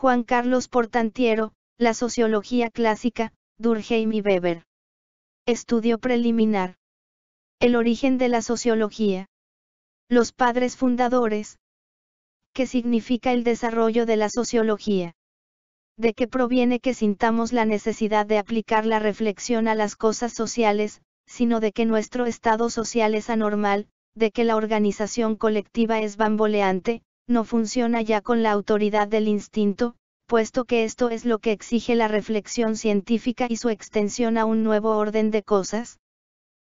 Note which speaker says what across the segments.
Speaker 1: Juan Carlos Portantiero, La Sociología Clásica, Durkheim y Weber. Estudio preliminar. El origen de la sociología. Los padres fundadores. ¿Qué significa el desarrollo de la sociología? ¿De qué proviene que sintamos la necesidad de aplicar la reflexión a las cosas sociales, sino de que nuestro estado social es anormal, de que la organización colectiva es bamboleante, no funciona ya con la autoridad del instinto, puesto que esto es lo que exige la reflexión científica y su extensión a un nuevo orden de cosas?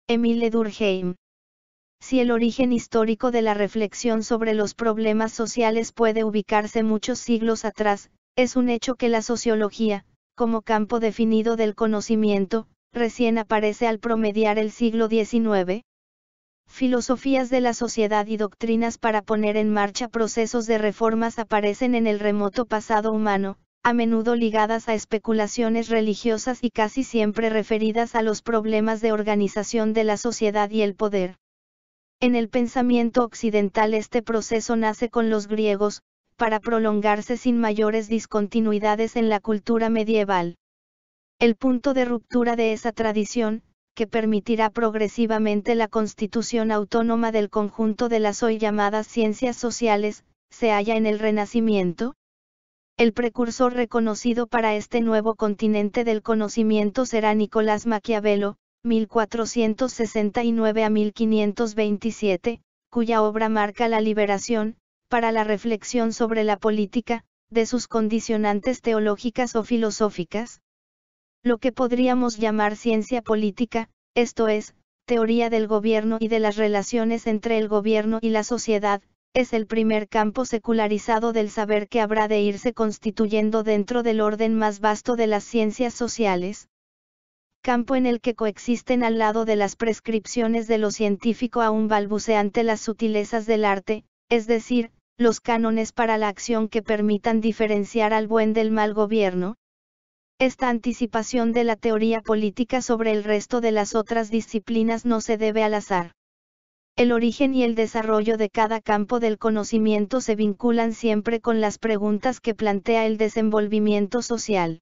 Speaker 1: Emile Durkheim. Si el origen histórico de la reflexión sobre los problemas sociales puede ubicarse muchos siglos atrás, es un hecho que la sociología, como campo definido del conocimiento, recién aparece al promediar el siglo XIX, filosofías de la sociedad y doctrinas para poner en marcha procesos de reformas aparecen en el remoto pasado humano, a menudo ligadas a especulaciones religiosas y casi siempre referidas a los problemas de organización de la sociedad y el poder. En el pensamiento occidental este proceso nace con los griegos, para prolongarse sin mayores discontinuidades en la cultura medieval. El punto de ruptura de esa tradición, que permitirá progresivamente la constitución autónoma del conjunto de las hoy llamadas ciencias sociales, se halla en el Renacimiento? El precursor reconocido para este nuevo continente del conocimiento será Nicolás Maquiavelo, 1469 a 1527, cuya obra marca la liberación, para la reflexión sobre la política, de sus condicionantes teológicas o filosóficas, lo que podríamos llamar ciencia política, esto es, teoría del gobierno y de las relaciones entre el gobierno y la sociedad, es el primer campo secularizado del saber que habrá de irse constituyendo dentro del orden más vasto de las ciencias sociales. Campo en el que coexisten al lado de las prescripciones de lo científico aún balbuceante las sutilezas del arte, es decir, los cánones para la acción que permitan diferenciar al buen del mal gobierno, esta anticipación de la teoría política sobre el resto de las otras disciplinas no se debe al azar. El origen y el desarrollo de cada campo del conocimiento se vinculan siempre con las preguntas que plantea el desenvolvimiento social.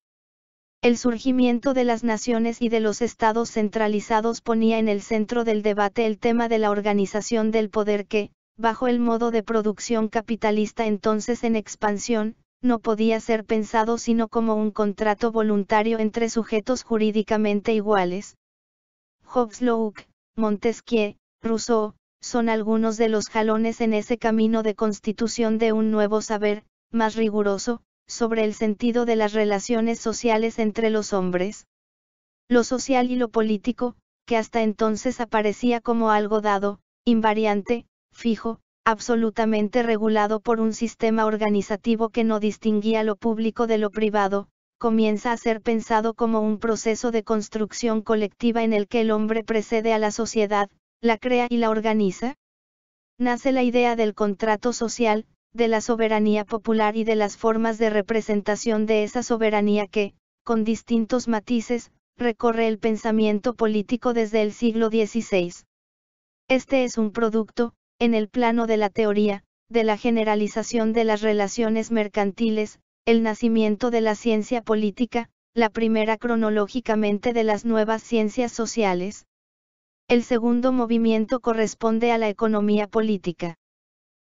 Speaker 1: El surgimiento de las naciones y de los estados centralizados ponía en el centro del debate el tema de la organización del poder que, bajo el modo de producción capitalista entonces en expansión, no podía ser pensado sino como un contrato voluntario entre sujetos jurídicamente iguales. Hobbes Locke, Montesquieu, Rousseau, son algunos de los jalones en ese camino de constitución de un nuevo saber, más riguroso, sobre el sentido de las relaciones sociales entre los hombres. Lo social y lo político, que hasta entonces aparecía como algo dado, invariante, fijo, absolutamente regulado por un sistema organizativo que no distinguía lo público de lo privado, comienza a ser pensado como un proceso de construcción colectiva en el que el hombre precede a la sociedad, la crea y la organiza? Nace la idea del contrato social, de la soberanía popular y de las formas de representación de esa soberanía que, con distintos matices, recorre el pensamiento político desde el siglo XVI. Este es un producto, en el plano de la teoría, de la generalización de las relaciones mercantiles, el nacimiento de la ciencia política, la primera cronológicamente de las nuevas ciencias sociales. El segundo movimiento corresponde a la economía política.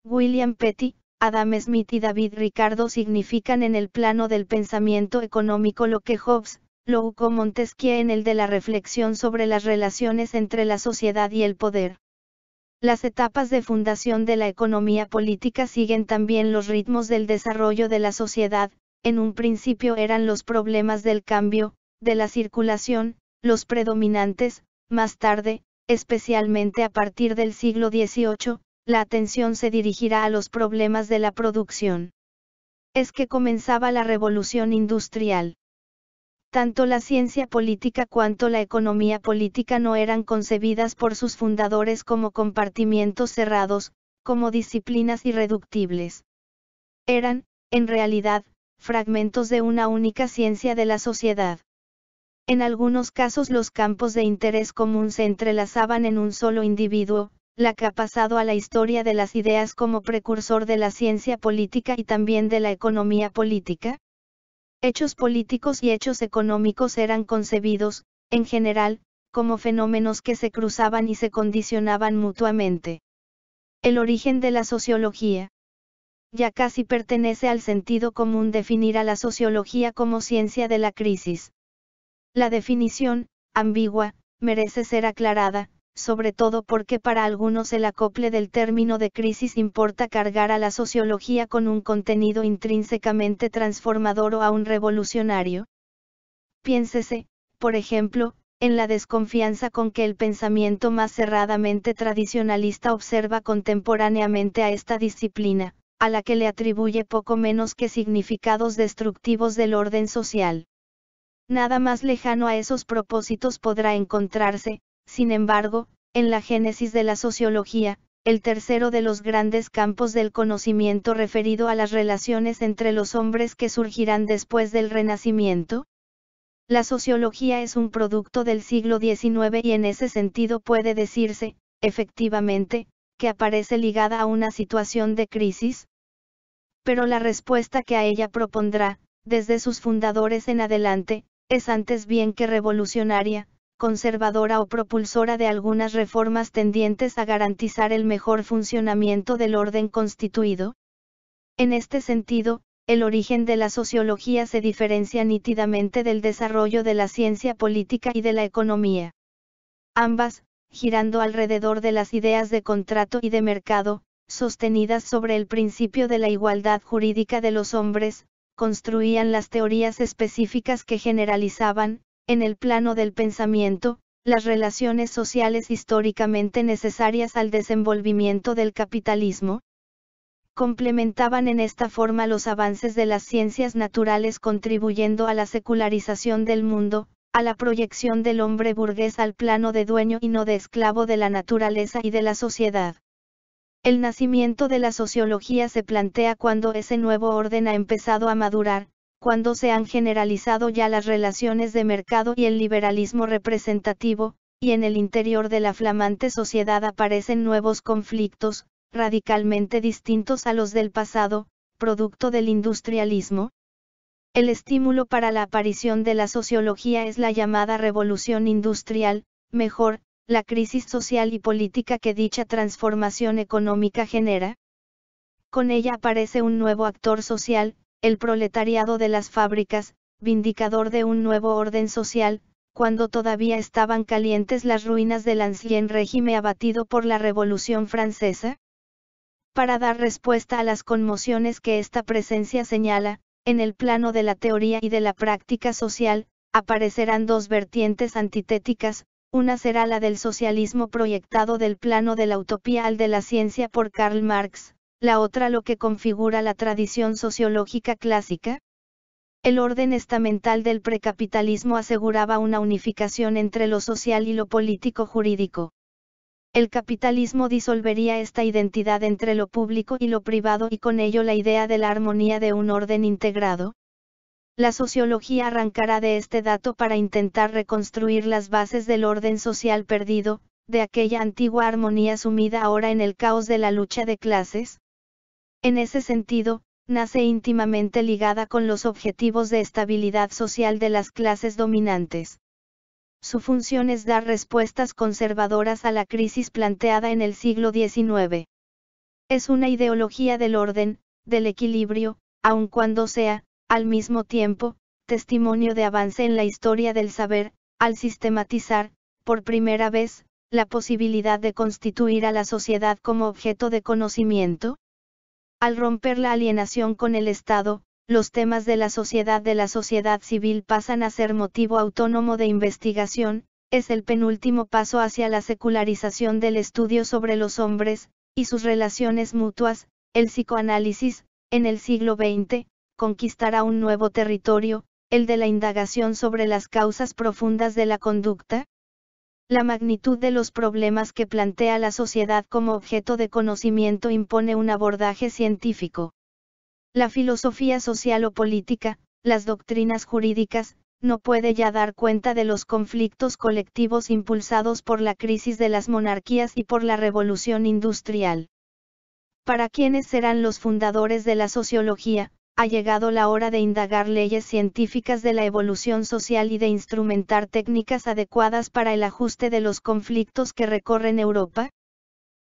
Speaker 1: William Petty, Adam Smith y David Ricardo significan en el plano del pensamiento económico lo que Hobbes, o Montesquieu en el de la reflexión sobre las relaciones entre la sociedad y el poder. Las etapas de fundación de la economía política siguen también los ritmos del desarrollo de la sociedad, en un principio eran los problemas del cambio, de la circulación, los predominantes, más tarde, especialmente a partir del siglo XVIII, la atención se dirigirá a los problemas de la producción. Es que comenzaba la revolución industrial. Tanto la ciencia política cuanto la economía política no eran concebidas por sus fundadores como compartimientos cerrados, como disciplinas irreductibles. Eran, en realidad, fragmentos de una única ciencia de la sociedad. En algunos casos los campos de interés común se entrelazaban en un solo individuo, la que ha pasado a la historia de las ideas como precursor de la ciencia política y también de la economía política, Hechos políticos y hechos económicos eran concebidos, en general, como fenómenos que se cruzaban y se condicionaban mutuamente. El origen de la sociología. Ya casi pertenece al sentido común definir a la sociología como ciencia de la crisis. La definición, ambigua, merece ser aclarada, sobre todo porque para algunos el acople del término de crisis importa cargar a la sociología con un contenido intrínsecamente transformador o aún revolucionario. Piénsese, por ejemplo, en la desconfianza con que el pensamiento más cerradamente tradicionalista observa contemporáneamente a esta disciplina, a la que le atribuye poco menos que significados destructivos del orden social. Nada más lejano a esos propósitos podrá encontrarse, sin embargo, en la génesis de la sociología, el tercero de los grandes campos del conocimiento referido a las relaciones entre los hombres que surgirán después del Renacimiento? La sociología es un producto del siglo XIX y en ese sentido puede decirse, efectivamente, que aparece ligada a una situación de crisis. Pero la respuesta que a ella propondrá, desde sus fundadores en adelante, es antes bien que revolucionaria, conservadora o propulsora de algunas reformas tendientes a garantizar el mejor funcionamiento del orden constituido? En este sentido, el origen de la sociología se diferencia nítidamente del desarrollo de la ciencia política y de la economía. Ambas, girando alrededor de las ideas de contrato y de mercado, sostenidas sobre el principio de la igualdad jurídica de los hombres, construían las teorías específicas que generalizaban, en el plano del pensamiento, las relaciones sociales históricamente necesarias al desenvolvimiento del capitalismo, complementaban en esta forma los avances de las ciencias naturales contribuyendo a la secularización del mundo, a la proyección del hombre burgués al plano de dueño y no de esclavo de la naturaleza y de la sociedad. El nacimiento de la sociología se plantea cuando ese nuevo orden ha empezado a madurar, cuando se han generalizado ya las relaciones de mercado y el liberalismo representativo, y en el interior de la flamante sociedad aparecen nuevos conflictos, radicalmente distintos a los del pasado, producto del industrialismo? El estímulo para la aparición de la sociología es la llamada revolución industrial, mejor, la crisis social y política que dicha transformación económica genera. Con ella aparece un nuevo actor social, el proletariado de las fábricas, vindicador de un nuevo orden social, cuando todavía estaban calientes las ruinas del ancien régimen abatido por la Revolución Francesa? Para dar respuesta a las conmociones que esta presencia señala, en el plano de la teoría y de la práctica social, aparecerán dos vertientes antitéticas, una será la del socialismo proyectado del plano de la utopía al de la ciencia por Karl Marx, la otra lo que configura la tradición sociológica clásica? El orden estamental del precapitalismo aseguraba una unificación entre lo social y lo político-jurídico. El capitalismo disolvería esta identidad entre lo público y lo privado y con ello la idea de la armonía de un orden integrado. La sociología arrancará de este dato para intentar reconstruir las bases del orden social perdido, de aquella antigua armonía sumida ahora en el caos de la lucha de clases, en ese sentido, nace íntimamente ligada con los objetivos de estabilidad social de las clases dominantes. Su función es dar respuestas conservadoras a la crisis planteada en el siglo XIX. Es una ideología del orden, del equilibrio, aun cuando sea, al mismo tiempo, testimonio de avance en la historia del saber, al sistematizar, por primera vez, la posibilidad de constituir a la sociedad como objeto de conocimiento? Al romper la alienación con el Estado, los temas de la sociedad de la sociedad civil pasan a ser motivo autónomo de investigación, es el penúltimo paso hacia la secularización del estudio sobre los hombres, y sus relaciones mutuas, el psicoanálisis, en el siglo XX, conquistará un nuevo territorio, el de la indagación sobre las causas profundas de la conducta, la magnitud de los problemas que plantea la sociedad como objeto de conocimiento impone un abordaje científico. La filosofía social o política, las doctrinas jurídicas, no puede ya dar cuenta de los conflictos colectivos impulsados por la crisis de las monarquías y por la revolución industrial. Para quienes serán los fundadores de la sociología, ha llegado la hora de indagar leyes científicas de la evolución social y de instrumentar técnicas adecuadas para el ajuste de los conflictos que recorren Europa?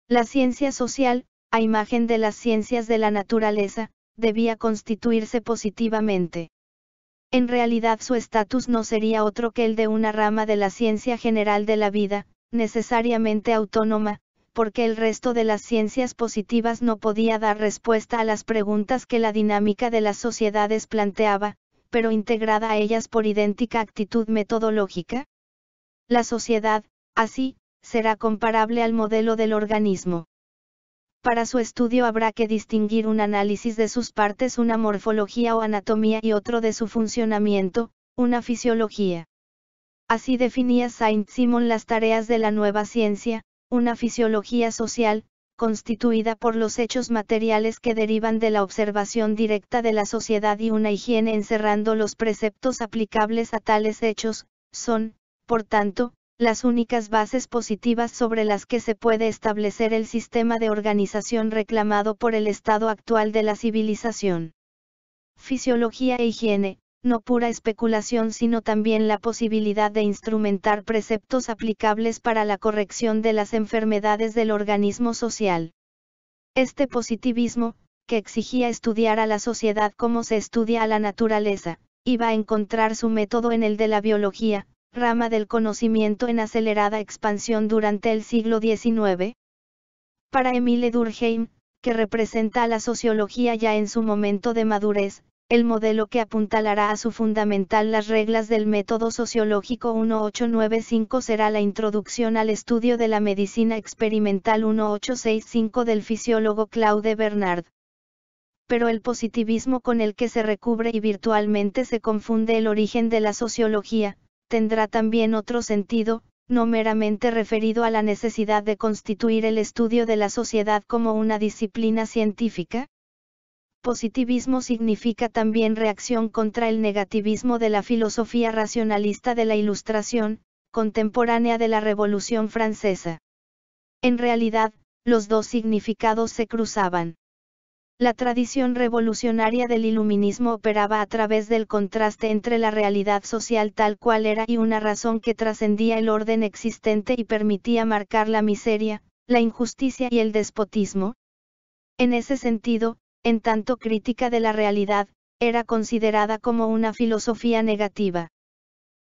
Speaker 1: La ciencia social, a imagen de las ciencias de la naturaleza, debía constituirse positivamente. En realidad su estatus no sería otro que el de una rama de la ciencia general de la vida, necesariamente autónoma, porque el resto de las ciencias positivas no podía dar respuesta a las preguntas que la dinámica de las sociedades planteaba, pero integrada a ellas por idéntica actitud metodológica? La sociedad, así, será comparable al modelo del organismo. Para su estudio habrá que distinguir un análisis de sus partes, una morfología o anatomía y otro de su funcionamiento, una fisiología. Así definía Saint-Simon las tareas de la nueva ciencia, una fisiología social, constituida por los hechos materiales que derivan de la observación directa de la sociedad y una higiene encerrando los preceptos aplicables a tales hechos, son, por tanto, las únicas bases positivas sobre las que se puede establecer el sistema de organización reclamado por el estado actual de la civilización. Fisiología e higiene, no pura especulación sino también la posibilidad de instrumentar preceptos aplicables para la corrección de las enfermedades del organismo social. Este positivismo, que exigía estudiar a la sociedad como se estudia a la naturaleza, iba a encontrar su método en el de la biología, rama del conocimiento en acelerada expansión durante el siglo XIX. Para Emile Durkheim, que representa a la sociología ya en su momento de madurez, el modelo que apuntalará a su fundamental las reglas del método sociológico 1895 será la introducción al estudio de la medicina experimental 1865 del fisiólogo Claude Bernard. Pero el positivismo con el que se recubre y virtualmente se confunde el origen de la sociología, tendrá también otro sentido, no meramente referido a la necesidad de constituir el estudio de la sociedad como una disciplina científica, Positivismo significa también reacción contra el negativismo de la filosofía racionalista de la Ilustración, contemporánea de la Revolución Francesa. En realidad, los dos significados se cruzaban. La tradición revolucionaria del iluminismo operaba a través del contraste entre la realidad social tal cual era y una razón que trascendía el orden existente y permitía marcar la miseria, la injusticia y el despotismo. En ese sentido, en tanto crítica de la realidad, era considerada como una filosofía negativa.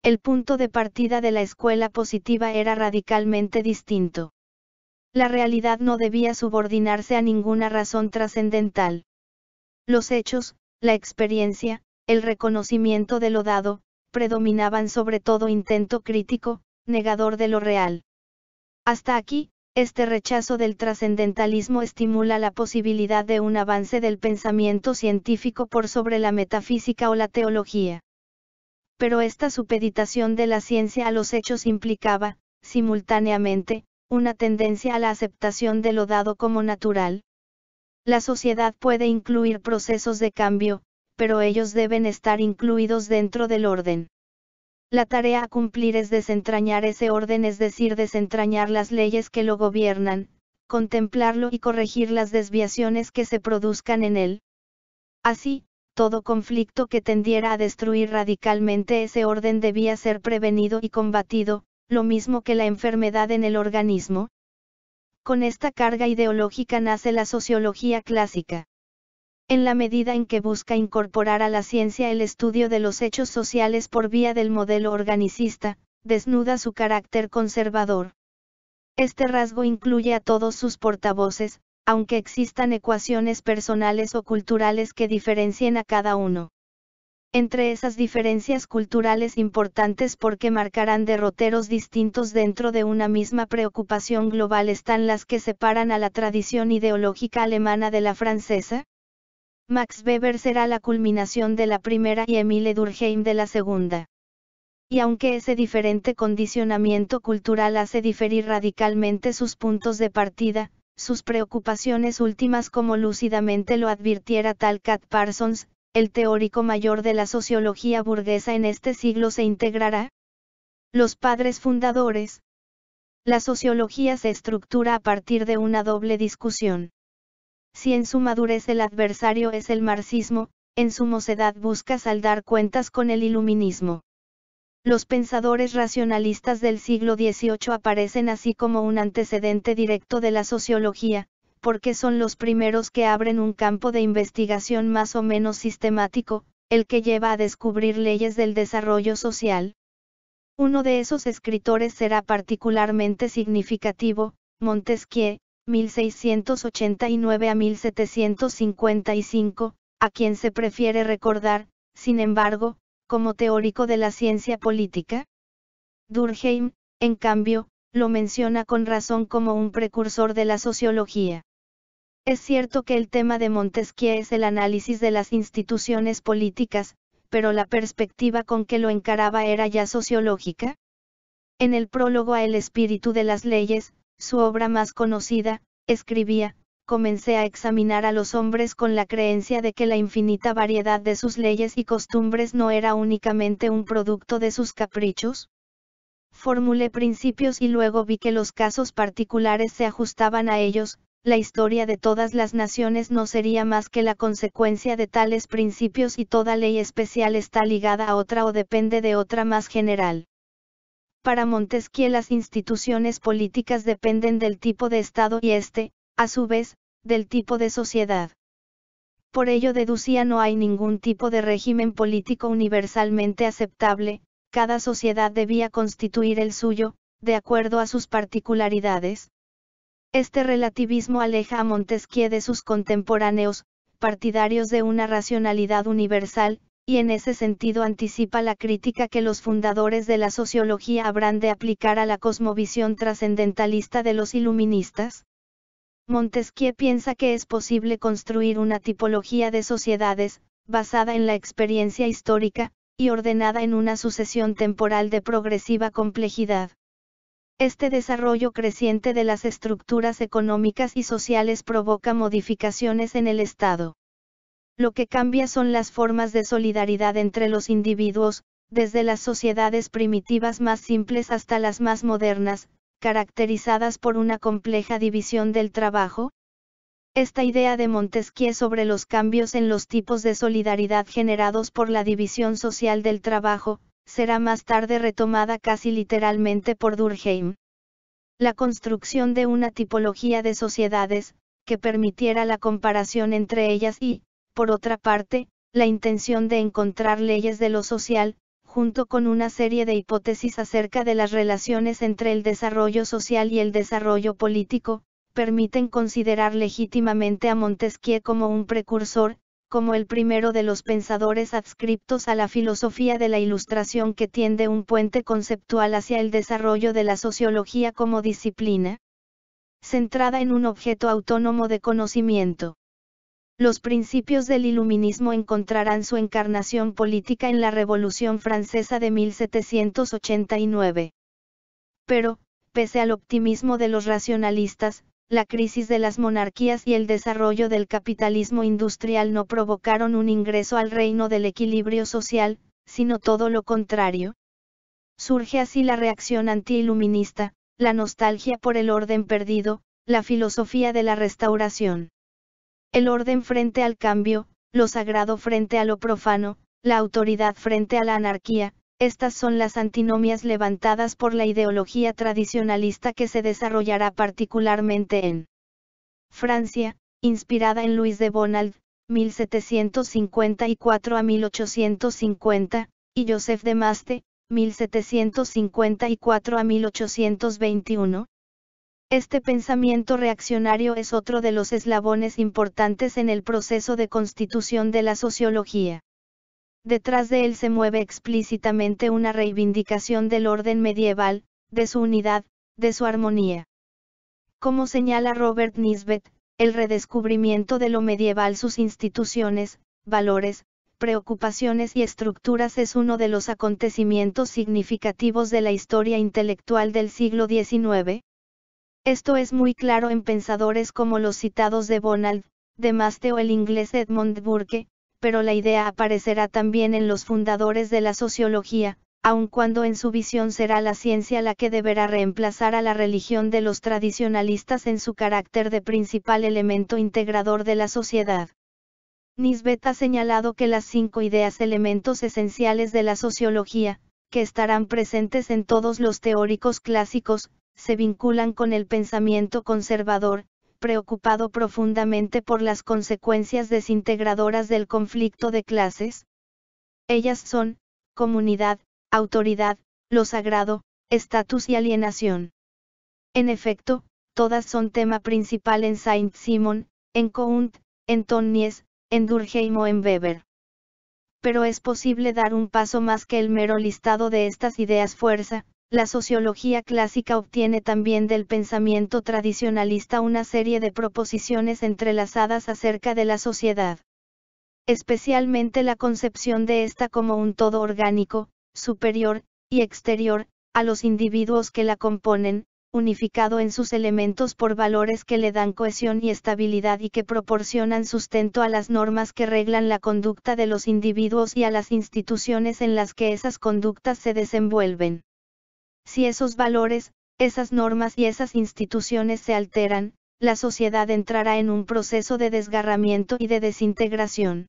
Speaker 1: El punto de partida de la escuela positiva era radicalmente distinto. La realidad no debía subordinarse a ninguna razón trascendental. Los hechos, la experiencia, el reconocimiento de lo dado, predominaban sobre todo intento crítico, negador de lo real. Hasta aquí, este rechazo del trascendentalismo estimula la posibilidad de un avance del pensamiento científico por sobre la metafísica o la teología. Pero esta supeditación de la ciencia a los hechos implicaba, simultáneamente, una tendencia a la aceptación de lo dado como natural. La sociedad puede incluir procesos de cambio, pero ellos deben estar incluidos dentro del orden. La tarea a cumplir es desentrañar ese orden, es decir, desentrañar las leyes que lo gobiernan, contemplarlo y corregir las desviaciones que se produzcan en él. Así, todo conflicto que tendiera a destruir radicalmente ese orden debía ser prevenido y combatido, lo mismo que la enfermedad en el organismo. Con esta carga ideológica nace la sociología clásica en la medida en que busca incorporar a la ciencia el estudio de los hechos sociales por vía del modelo organicista, desnuda su carácter conservador. Este rasgo incluye a todos sus portavoces, aunque existan ecuaciones personales o culturales que diferencien a cada uno. Entre esas diferencias culturales importantes porque marcarán derroteros distintos dentro de una misma preocupación global están las que separan a la tradición ideológica alemana de la francesa, Max Weber será la culminación de la primera y Emile Durkheim de la segunda. Y aunque ese diferente condicionamiento cultural hace diferir radicalmente sus puntos de partida, sus preocupaciones últimas como lúcidamente lo advirtiera tal cat Parsons, el teórico mayor de la sociología burguesa en este siglo se integrará? Los padres fundadores. La sociología se estructura a partir de una doble discusión. Si en su madurez el adversario es el marxismo, en su mocedad busca saldar cuentas con el iluminismo. Los pensadores racionalistas del siglo XVIII aparecen así como un antecedente directo de la sociología, porque son los primeros que abren un campo de investigación más o menos sistemático, el que lleva a descubrir leyes del desarrollo social. Uno de esos escritores será particularmente significativo, Montesquieu, 1689 a 1755, a quien se prefiere recordar, sin embargo, como teórico de la ciencia política? Durkheim, en cambio, lo menciona con razón como un precursor de la sociología. Es cierto que el tema de Montesquieu es el análisis de las instituciones políticas, pero la perspectiva con que lo encaraba era ya sociológica. En el prólogo a El espíritu de las leyes, su obra más conocida, escribía, comencé a examinar a los hombres con la creencia de que la infinita variedad de sus leyes y costumbres no era únicamente un producto de sus caprichos? Formulé principios y luego vi que los casos particulares se ajustaban a ellos, la historia de todas las naciones no sería más que la consecuencia de tales principios y toda ley especial está ligada a otra o depende de otra más general. Para Montesquieu las instituciones políticas dependen del tipo de Estado y este, a su vez, del tipo de sociedad. Por ello deducía no hay ningún tipo de régimen político universalmente aceptable, cada sociedad debía constituir el suyo, de acuerdo a sus particularidades. Este relativismo aleja a Montesquieu de sus contemporáneos, partidarios de una racionalidad universal, y en ese sentido anticipa la crítica que los fundadores de la sociología habrán de aplicar a la cosmovisión trascendentalista de los iluministas. Montesquieu piensa que es posible construir una tipología de sociedades, basada en la experiencia histórica, y ordenada en una sucesión temporal de progresiva complejidad. Este desarrollo creciente de las estructuras económicas y sociales provoca modificaciones en el Estado. Lo que cambia son las formas de solidaridad entre los individuos, desde las sociedades primitivas más simples hasta las más modernas, caracterizadas por una compleja división del trabajo? Esta idea de Montesquieu sobre los cambios en los tipos de solidaridad generados por la división social del trabajo, será más tarde retomada casi literalmente por Durkheim. La construcción de una tipología de sociedades, que permitiera la comparación entre ellas y, por otra parte, la intención de encontrar leyes de lo social, junto con una serie de hipótesis acerca de las relaciones entre el desarrollo social y el desarrollo político, permiten considerar legítimamente a Montesquieu como un precursor, como el primero de los pensadores adscriptos a la filosofía de la ilustración que tiende un puente conceptual hacia el desarrollo de la sociología como disciplina, centrada en un objeto autónomo de conocimiento. Los principios del iluminismo encontrarán su encarnación política en la Revolución Francesa de 1789. Pero, pese al optimismo de los racionalistas, la crisis de las monarquías y el desarrollo del capitalismo industrial no provocaron un ingreso al reino del equilibrio social, sino todo lo contrario. Surge así la reacción antiiluminista, la nostalgia por el orden perdido, la filosofía de la restauración. El orden frente al cambio, lo sagrado frente a lo profano, la autoridad frente a la anarquía, estas son las antinomias levantadas por la ideología tradicionalista que se desarrollará particularmente en Francia, inspirada en Luis de Bonald, 1754 a 1850, y Joseph de Maste, 1754 a 1821, este pensamiento reaccionario es otro de los eslabones importantes en el proceso de constitución de la sociología. Detrás de él se mueve explícitamente una reivindicación del orden medieval, de su unidad, de su armonía. Como señala Robert Nisbet, el redescubrimiento de lo medieval, sus instituciones, valores, preocupaciones y estructuras es uno de los acontecimientos significativos de la historia intelectual del siglo XIX, esto es muy claro en pensadores como los citados de Bonald, de Maste o el inglés Edmund Burke, pero la idea aparecerá también en los fundadores de la sociología, aun cuando en su visión será la ciencia la que deberá reemplazar a la religión de los tradicionalistas en su carácter de principal elemento integrador de la sociedad. Nisbet ha señalado que las cinco ideas elementos esenciales de la sociología, que estarán presentes en todos los teóricos clásicos, se vinculan con el pensamiento conservador, preocupado profundamente por las consecuencias desintegradoras del conflicto de clases? Ellas son, comunidad, autoridad, lo sagrado, estatus y alienación. En efecto, todas son tema principal en Saint-Simon, en Count, en Tonnies, en Durkheim o en Weber. Pero es posible dar un paso más que el mero listado de estas ideas fuerza, la sociología clásica obtiene también del pensamiento tradicionalista una serie de proposiciones entrelazadas acerca de la sociedad. Especialmente la concepción de ésta como un todo orgánico, superior, y exterior, a los individuos que la componen, unificado en sus elementos por valores que le dan cohesión y estabilidad y que proporcionan sustento a las normas que reglan la conducta de los individuos y a las instituciones en las que esas conductas se desenvuelven. Si esos valores, esas normas y esas instituciones se alteran, la sociedad entrará en un proceso de desgarramiento y de desintegración.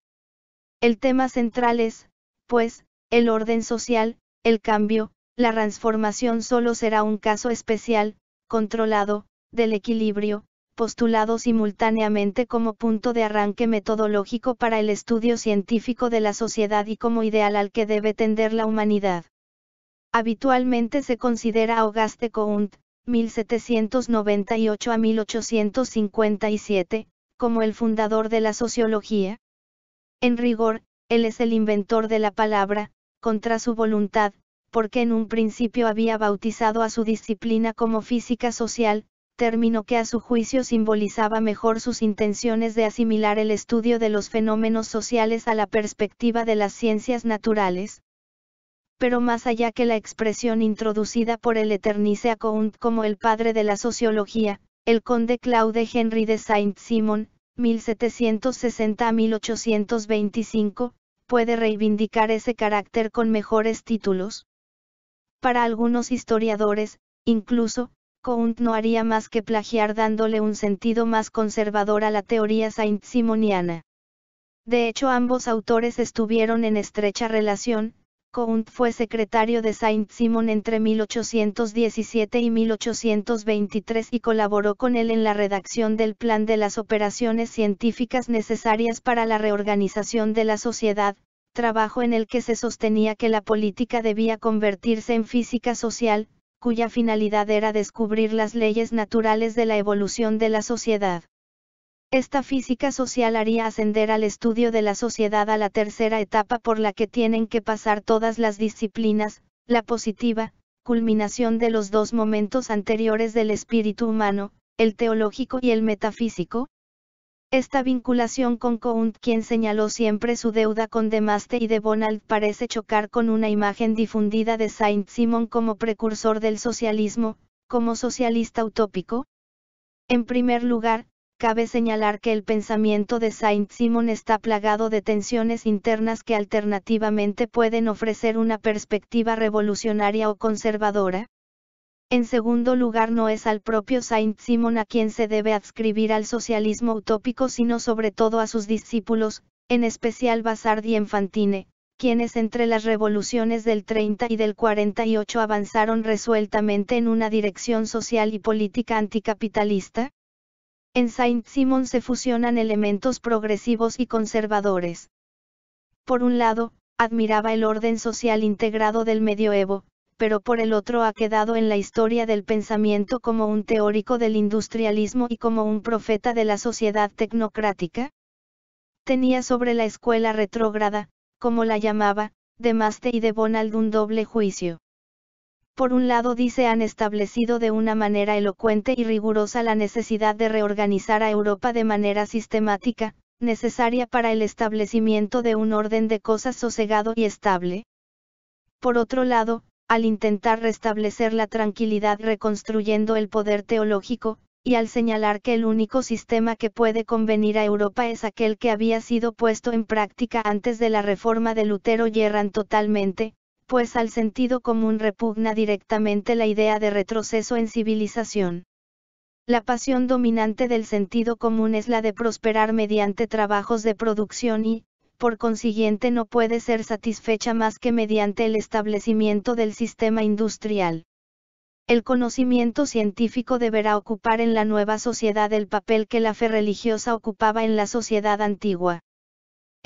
Speaker 1: El tema central es, pues, el orden social, el cambio, la transformación solo será un caso especial, controlado, del equilibrio, postulado simultáneamente como punto de arranque metodológico para el estudio científico de la sociedad y como ideal al que debe tender la humanidad. Habitualmente se considera Auguste Comte, 1798 a 1857, como el fundador de la sociología. En rigor, él es el inventor de la palabra, contra su voluntad, porque en un principio había bautizado a su disciplina como física social, término que a su juicio simbolizaba mejor sus intenciones de asimilar el estudio de los fenómenos sociales a la perspectiva de las ciencias naturales pero más allá que la expresión introducida por el Eternice a Count como el padre de la sociología, el conde Claude Henry de Saint-Simon, 1760-1825, puede reivindicar ese carácter con mejores títulos. Para algunos historiadores, incluso, Count no haría más que plagiar dándole un sentido más conservador a la teoría saint-simoniana. De hecho ambos autores estuvieron en estrecha relación, Count fue secretario de Saint-Simon entre 1817 y 1823 y colaboró con él en la redacción del plan de las operaciones científicas necesarias para la reorganización de la sociedad, trabajo en el que se sostenía que la política debía convertirse en física social, cuya finalidad era descubrir las leyes naturales de la evolución de la sociedad. Esta física social haría ascender al estudio de la sociedad a la tercera etapa por la que tienen que pasar todas las disciplinas, la positiva, culminación de los dos momentos anteriores del espíritu humano, el teológico y el metafísico? Esta vinculación con Count, quien señaló siempre su deuda con de Maste y de Bonald, parece chocar con una imagen difundida de Saint-Simon como precursor del socialismo, como socialista utópico. En primer lugar, cabe señalar que el pensamiento de Saint-Simon está plagado de tensiones internas que alternativamente pueden ofrecer una perspectiva revolucionaria o conservadora. En segundo lugar, no es al propio Saint-Simon a quien se debe adscribir al socialismo utópico, sino sobre todo a sus discípulos, en especial Bazard y Enfantine, quienes entre las revoluciones del 30 y del 48 avanzaron resueltamente en una dirección social y política anticapitalista. En Saint-Simon se fusionan elementos progresivos y conservadores. Por un lado, admiraba el orden social integrado del medioevo, pero por el otro ha quedado en la historia del pensamiento como un teórico del industrialismo y como un profeta de la sociedad tecnocrática? Tenía sobre la escuela retrógrada, como la llamaba, de Maste y de Bonald un doble juicio. Por un lado dice han establecido de una manera elocuente y rigurosa la necesidad de reorganizar a Europa de manera sistemática, necesaria para el establecimiento de un orden de cosas sosegado y estable. Por otro lado, al intentar restablecer la tranquilidad reconstruyendo el poder teológico, y al señalar que el único sistema que puede convenir a Europa es aquel que había sido puesto en práctica antes de la reforma de Lutero yerran totalmente, pues al sentido común repugna directamente la idea de retroceso en civilización. La pasión dominante del sentido común es la de prosperar mediante trabajos de producción y, por consiguiente, no puede ser satisfecha más que mediante el establecimiento del sistema industrial. El conocimiento científico deberá ocupar en la nueva sociedad el papel que la fe religiosa ocupaba en la sociedad antigua.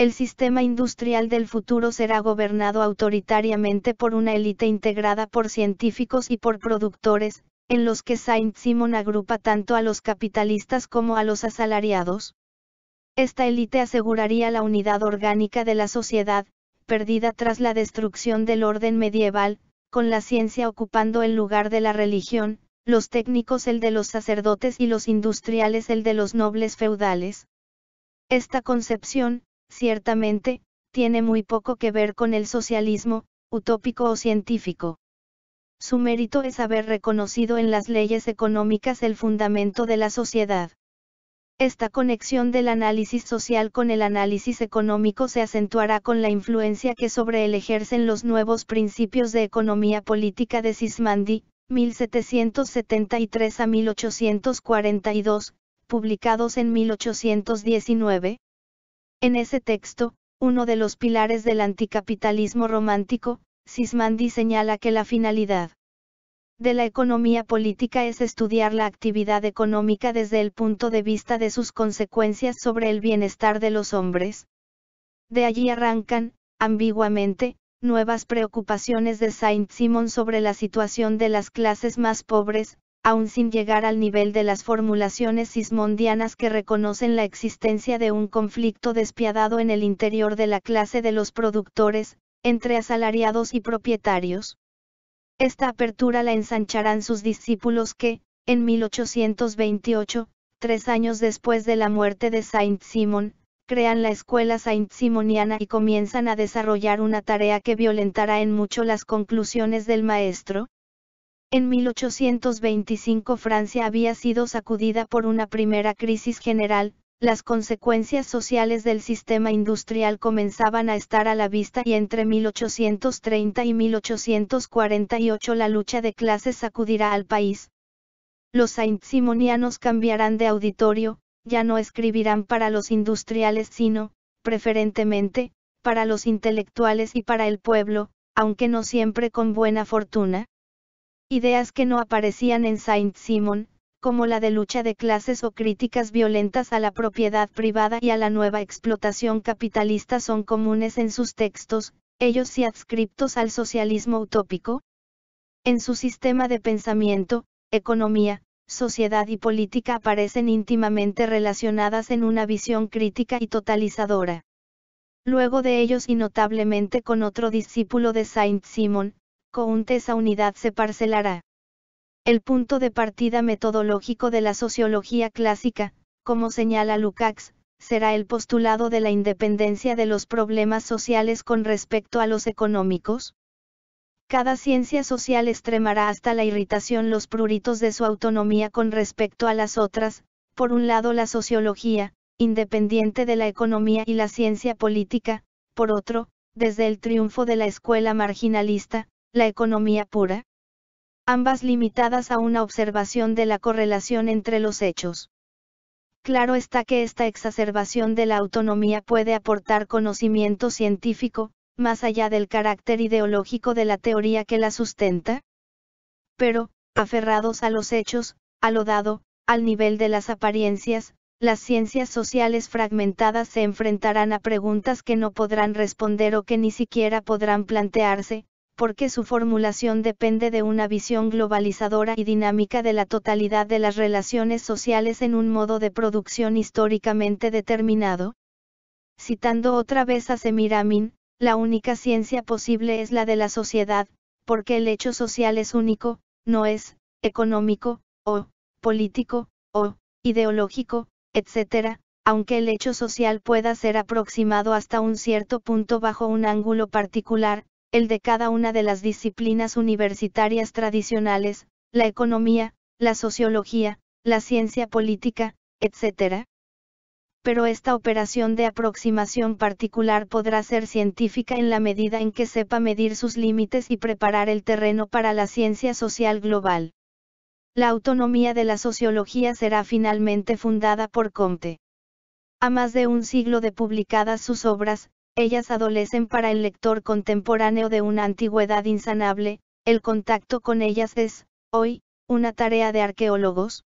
Speaker 1: El sistema industrial del futuro será gobernado autoritariamente por una élite integrada por científicos y por productores, en los que Saint-Simon agrupa tanto a los capitalistas como a los asalariados. Esta élite aseguraría la unidad orgánica de la sociedad, perdida tras la destrucción del orden medieval, con la ciencia ocupando el lugar de la religión, los técnicos el de los sacerdotes y los industriales el de los nobles feudales. Esta concepción, ciertamente, tiene muy poco que ver con el socialismo, utópico o científico. Su mérito es haber reconocido en las leyes económicas el fundamento de la sociedad. Esta conexión del análisis social con el análisis económico se acentuará con la influencia que sobre él ejercen los nuevos principios de economía política de Sismandi, 1773 a 1842, publicados en 1819, en ese texto, uno de los pilares del anticapitalismo romántico, Sismandi señala que la finalidad de la economía política es estudiar la actividad económica desde el punto de vista de sus consecuencias sobre el bienestar de los hombres. De allí arrancan, ambiguamente, nuevas preocupaciones de Saint-Simon sobre la situación de las clases más pobres, aún sin llegar al nivel de las formulaciones sismondianas que reconocen la existencia de un conflicto despiadado en el interior de la clase de los productores, entre asalariados y propietarios. Esta apertura la ensancharán sus discípulos que, en 1828, tres años después de la muerte de Saint Simon, crean la escuela Saint-Simoniana y comienzan a desarrollar una tarea que violentará en mucho las conclusiones del maestro, en 1825 Francia había sido sacudida por una primera crisis general, las consecuencias sociales del sistema industrial comenzaban a estar a la vista y entre 1830 y 1848 la lucha de clases sacudirá al país. Los saint-simonianos cambiarán de auditorio, ya no escribirán para los industriales sino, preferentemente, para los intelectuales y para el pueblo, aunque no siempre con buena fortuna. Ideas que no aparecían en Saint-Simon, como la de lucha de clases o críticas violentas a la propiedad privada y a la nueva explotación capitalista son comunes en sus textos, ellos y adscriptos al socialismo utópico. En su sistema de pensamiento, economía, sociedad y política aparecen íntimamente relacionadas en una visión crítica y totalizadora. Luego de ellos y notablemente con otro discípulo de Saint-Simon, esa Unidad se parcelará. El punto de partida metodológico de la sociología clásica, como señala Lukács, será el postulado de la independencia de los problemas sociales con respecto a los económicos. Cada ciencia social extremará hasta la irritación los pruritos de su autonomía con respecto a las otras, por un lado la sociología, independiente de la economía y la ciencia política, por otro, desde el triunfo de la escuela marginalista, la economía pura? Ambas limitadas a una observación de la correlación entre los hechos. Claro está que esta exacerbación de la autonomía puede aportar conocimiento científico, más allá del carácter ideológico de la teoría que la sustenta. Pero, aferrados a los hechos, a lo dado, al nivel de las apariencias, las ciencias sociales fragmentadas se enfrentarán a preguntas que no podrán responder o que ni siquiera podrán plantearse, porque su formulación depende de una visión globalizadora y dinámica de la totalidad de las relaciones sociales en un modo de producción históricamente determinado. Citando otra vez a Semiramin, la única ciencia posible es la de la sociedad, porque el hecho social es único, no es, económico, o, político, o, ideológico, etc., aunque el hecho social pueda ser aproximado hasta un cierto punto bajo un ángulo particular, el de cada una de las disciplinas universitarias tradicionales, la economía, la sociología, la ciencia política, etc. Pero esta operación de aproximación particular podrá ser científica en la medida en que sepa medir sus límites y preparar el terreno para la ciencia social global. La autonomía de la sociología será finalmente fundada por Comte. A más de un siglo de publicadas sus obras, ellas adolecen para el lector contemporáneo de una antigüedad insanable, el contacto con ellas es, hoy, una tarea de arqueólogos.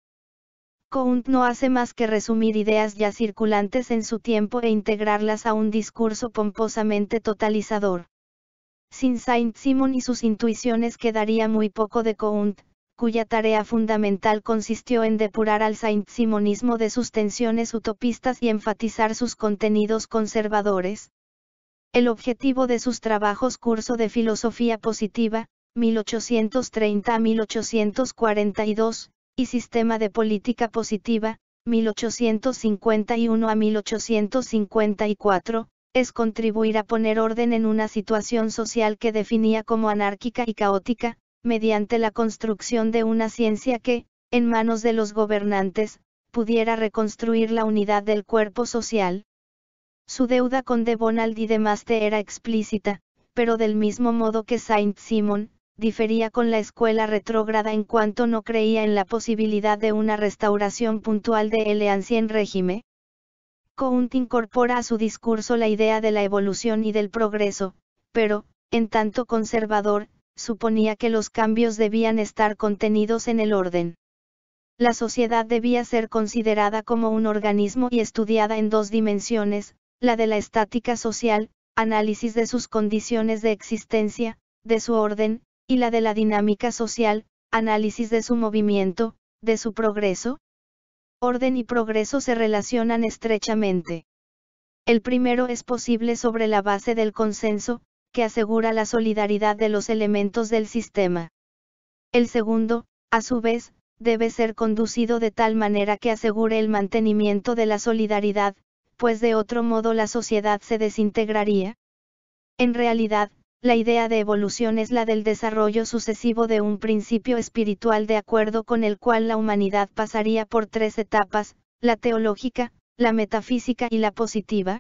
Speaker 1: Count no hace más que resumir ideas ya circulantes en su tiempo e integrarlas a un discurso pomposamente totalizador. Sin Saint-Simon y sus intuiciones quedaría muy poco de Count, cuya tarea fundamental consistió en depurar al Saint-Simonismo de sus tensiones utopistas y enfatizar sus contenidos conservadores. El objetivo de sus trabajos Curso de Filosofía Positiva, 1830-1842, y Sistema de Política Positiva, 1851 a 1854, es contribuir a poner orden en una situación social que definía como anárquica y caótica, mediante la construcción de una ciencia que, en manos de los gobernantes, pudiera reconstruir la unidad del cuerpo social, su deuda con De Bonald y de Maste era explícita, pero del mismo modo que Saint Simon, difería con la escuela retrógrada en cuanto no creía en la posibilidad de una restauración puntual de el ancien régimen. Count incorpora a su discurso la idea de la evolución y del progreso, pero, en tanto conservador, suponía que los cambios debían estar contenidos en el orden. La sociedad debía ser considerada como un organismo y estudiada en dos dimensiones, la de la estática social, análisis de sus condiciones de existencia, de su orden, y la de la dinámica social, análisis de su movimiento, de su progreso? Orden y progreso se relacionan estrechamente. El primero es posible sobre la base del consenso, que asegura la solidaridad de los elementos del sistema. El segundo, a su vez, debe ser conducido de tal manera que asegure el mantenimiento de la solidaridad, pues de otro modo la sociedad se desintegraría? En realidad, la idea de evolución es la del desarrollo sucesivo de un principio espiritual de acuerdo con el cual la humanidad pasaría por tres etapas, la teológica, la metafísica y la positiva.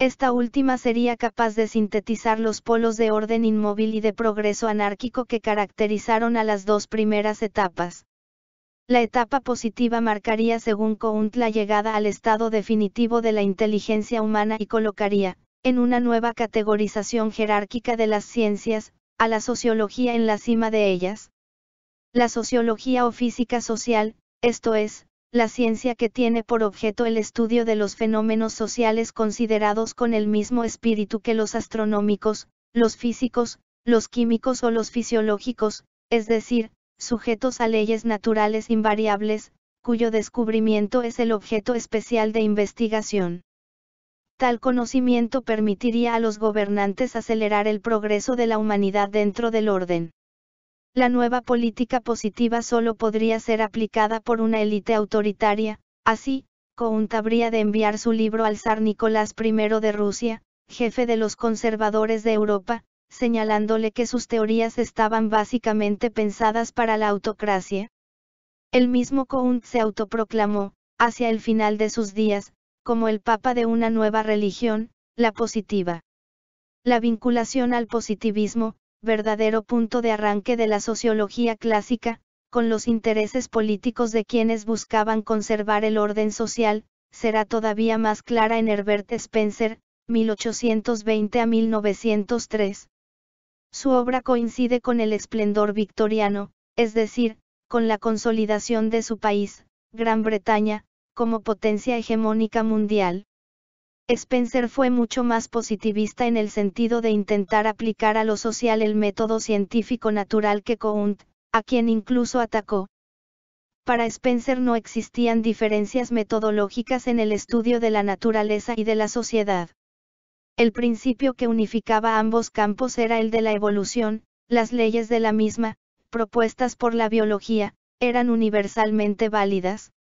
Speaker 1: Esta última sería capaz de sintetizar los polos de orden inmóvil y de progreso anárquico que caracterizaron a las dos primeras etapas. La etapa positiva marcaría según Count la llegada al estado definitivo de la inteligencia humana y colocaría, en una nueva categorización jerárquica de las ciencias, a la sociología en la cima de ellas. La sociología o física social, esto es, la ciencia que tiene por objeto el estudio de los fenómenos sociales considerados con el mismo espíritu que los astronómicos, los físicos, los químicos o los fisiológicos, es decir, sujetos a leyes naturales invariables, cuyo descubrimiento es el objeto especial de investigación. Tal conocimiento permitiría a los gobernantes acelerar el progreso de la humanidad dentro del orden. La nueva política positiva solo podría ser aplicada por una élite autoritaria, así, Count habría de enviar su libro al zar Nicolás I de Rusia, jefe de los conservadores de Europa, señalándole que sus teorías estaban básicamente pensadas para la autocracia. El mismo Count se autoproclamó, hacia el final de sus días, como el papa de una nueva religión, la positiva. La vinculación al positivismo, verdadero punto de arranque de la sociología clásica, con los intereses políticos de quienes buscaban conservar el orden social, será todavía más clara en Herbert Spencer, 1820 a 1903. Su obra coincide con el esplendor victoriano, es decir, con la consolidación de su país, Gran Bretaña, como potencia hegemónica mundial. Spencer fue mucho más positivista en el sentido de intentar aplicar a lo social el método científico natural que Count, a quien incluso atacó. Para Spencer no existían diferencias metodológicas en el estudio de la naturaleza y de la sociedad. El principio que unificaba ambos campos era el de la evolución, las leyes de la misma, propuestas por la biología, eran universalmente válidas.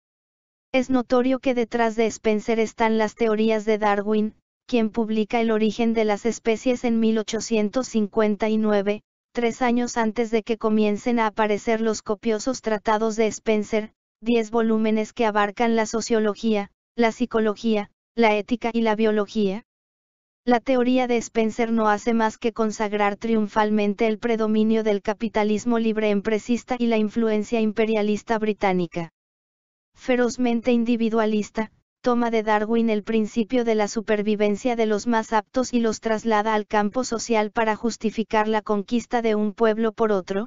Speaker 1: Es notorio que detrás de Spencer están las teorías de Darwin, quien publica El origen de las especies en 1859, tres años antes de que comiencen a aparecer los copiosos tratados de Spencer, diez volúmenes que abarcan la sociología, la psicología, la ética y la biología. La teoría de Spencer no hace más que consagrar triunfalmente el predominio del capitalismo libre empresista y la influencia imperialista británica. Ferozmente individualista, toma de Darwin el principio de la supervivencia de los más aptos y los traslada al campo social para justificar la conquista de un pueblo por otro.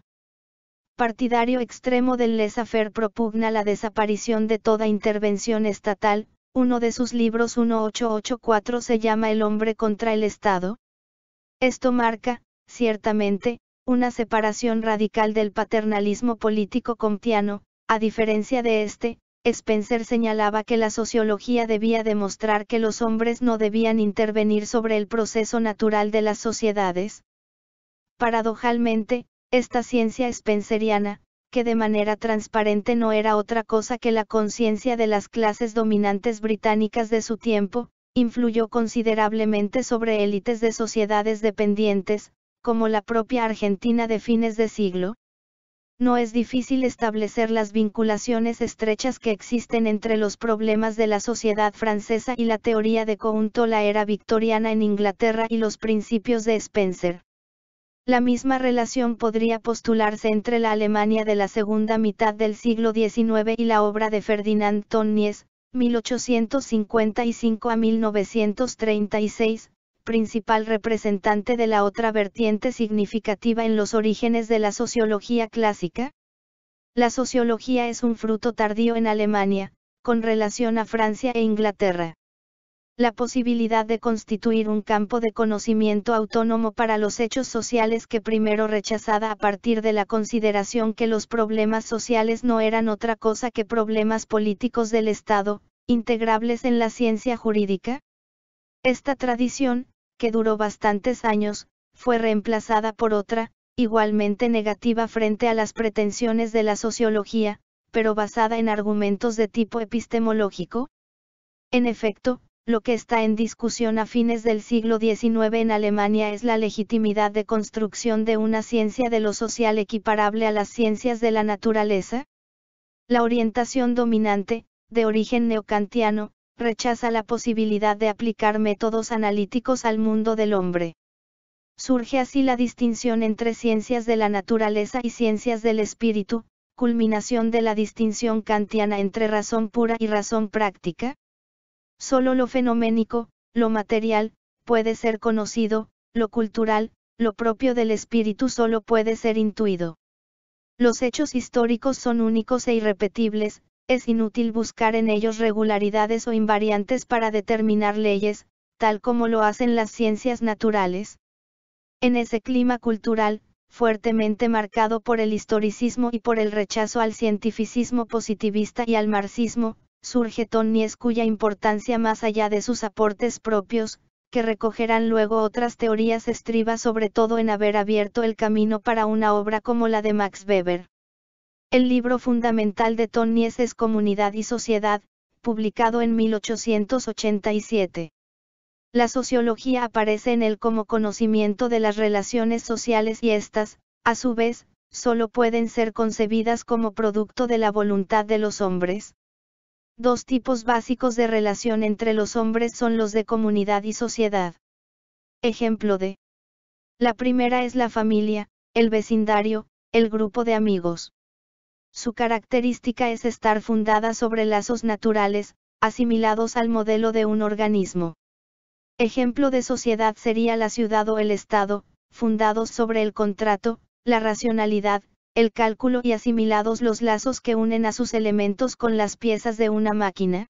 Speaker 1: Partidario extremo del laissez-faire propugna la desaparición de toda intervención estatal, uno de sus libros 1884 se llama El hombre contra el Estado. Esto marca, ciertamente, una separación radical del paternalismo político comtiano, a diferencia de este, Spencer señalaba que la sociología debía demostrar que los hombres no debían intervenir sobre el proceso natural de las sociedades. Paradojalmente, esta ciencia spenceriana, que de manera transparente no era otra cosa que la conciencia de las clases dominantes británicas de su tiempo, influyó considerablemente sobre élites de sociedades dependientes, como la propia Argentina de fines de siglo. No es difícil establecer las vinculaciones estrechas que existen entre los problemas de la sociedad francesa y la teoría de Counto la era victoriana en Inglaterra y los principios de Spencer. La misma relación podría postularse entre la Alemania de la segunda mitad del siglo XIX y la obra de Ferdinand Tonnies, 1855 a 1936, principal representante de la otra vertiente significativa en los orígenes de la sociología clásica? La sociología es un fruto tardío en Alemania, con relación a Francia e Inglaterra la posibilidad de constituir un campo de conocimiento autónomo para los hechos sociales que primero rechazada a partir de la consideración que los problemas sociales no eran otra cosa que problemas políticos del Estado, integrables en la ciencia jurídica? Esta tradición, que duró bastantes años, fue reemplazada por otra, igualmente negativa frente a las pretensiones de la sociología, pero basada en argumentos de tipo epistemológico? En efecto, lo que está en discusión a fines del siglo XIX en Alemania es la legitimidad de construcción de una ciencia de lo social equiparable a las ciencias de la naturaleza. La orientación dominante, de origen neocantiano, rechaza la posibilidad de aplicar métodos analíticos al mundo del hombre. Surge así la distinción entre ciencias de la naturaleza y ciencias del espíritu, culminación de la distinción kantiana entre razón pura y razón práctica. Solo lo fenoménico, lo material, puede ser conocido, lo cultural, lo propio del espíritu solo puede ser intuido. Los hechos históricos son únicos e irrepetibles, es inútil buscar en ellos regularidades o invariantes para determinar leyes, tal como lo hacen las ciencias naturales. En ese clima cultural, fuertemente marcado por el historicismo y por el rechazo al cientificismo positivista y al marxismo, surge Tonnies cuya importancia más allá de sus aportes propios, que recogerán luego otras teorías estriba sobre todo en haber abierto el camino para una obra como la de Max Weber. El libro fundamental de Tonnies es Comunidad y Sociedad, publicado en 1887. La sociología aparece en él como conocimiento de las relaciones sociales y éstas, a su vez, solo pueden ser concebidas como producto de la voluntad de los hombres. Dos tipos básicos de relación entre los hombres son los de comunidad y sociedad. Ejemplo de. La primera es la familia, el vecindario, el grupo de amigos. Su característica es estar fundada sobre lazos naturales, asimilados al modelo de un organismo. Ejemplo de sociedad sería la ciudad o el Estado, fundados sobre el contrato, la racionalidad, el cálculo y asimilados los lazos que unen a sus elementos con las piezas de una máquina?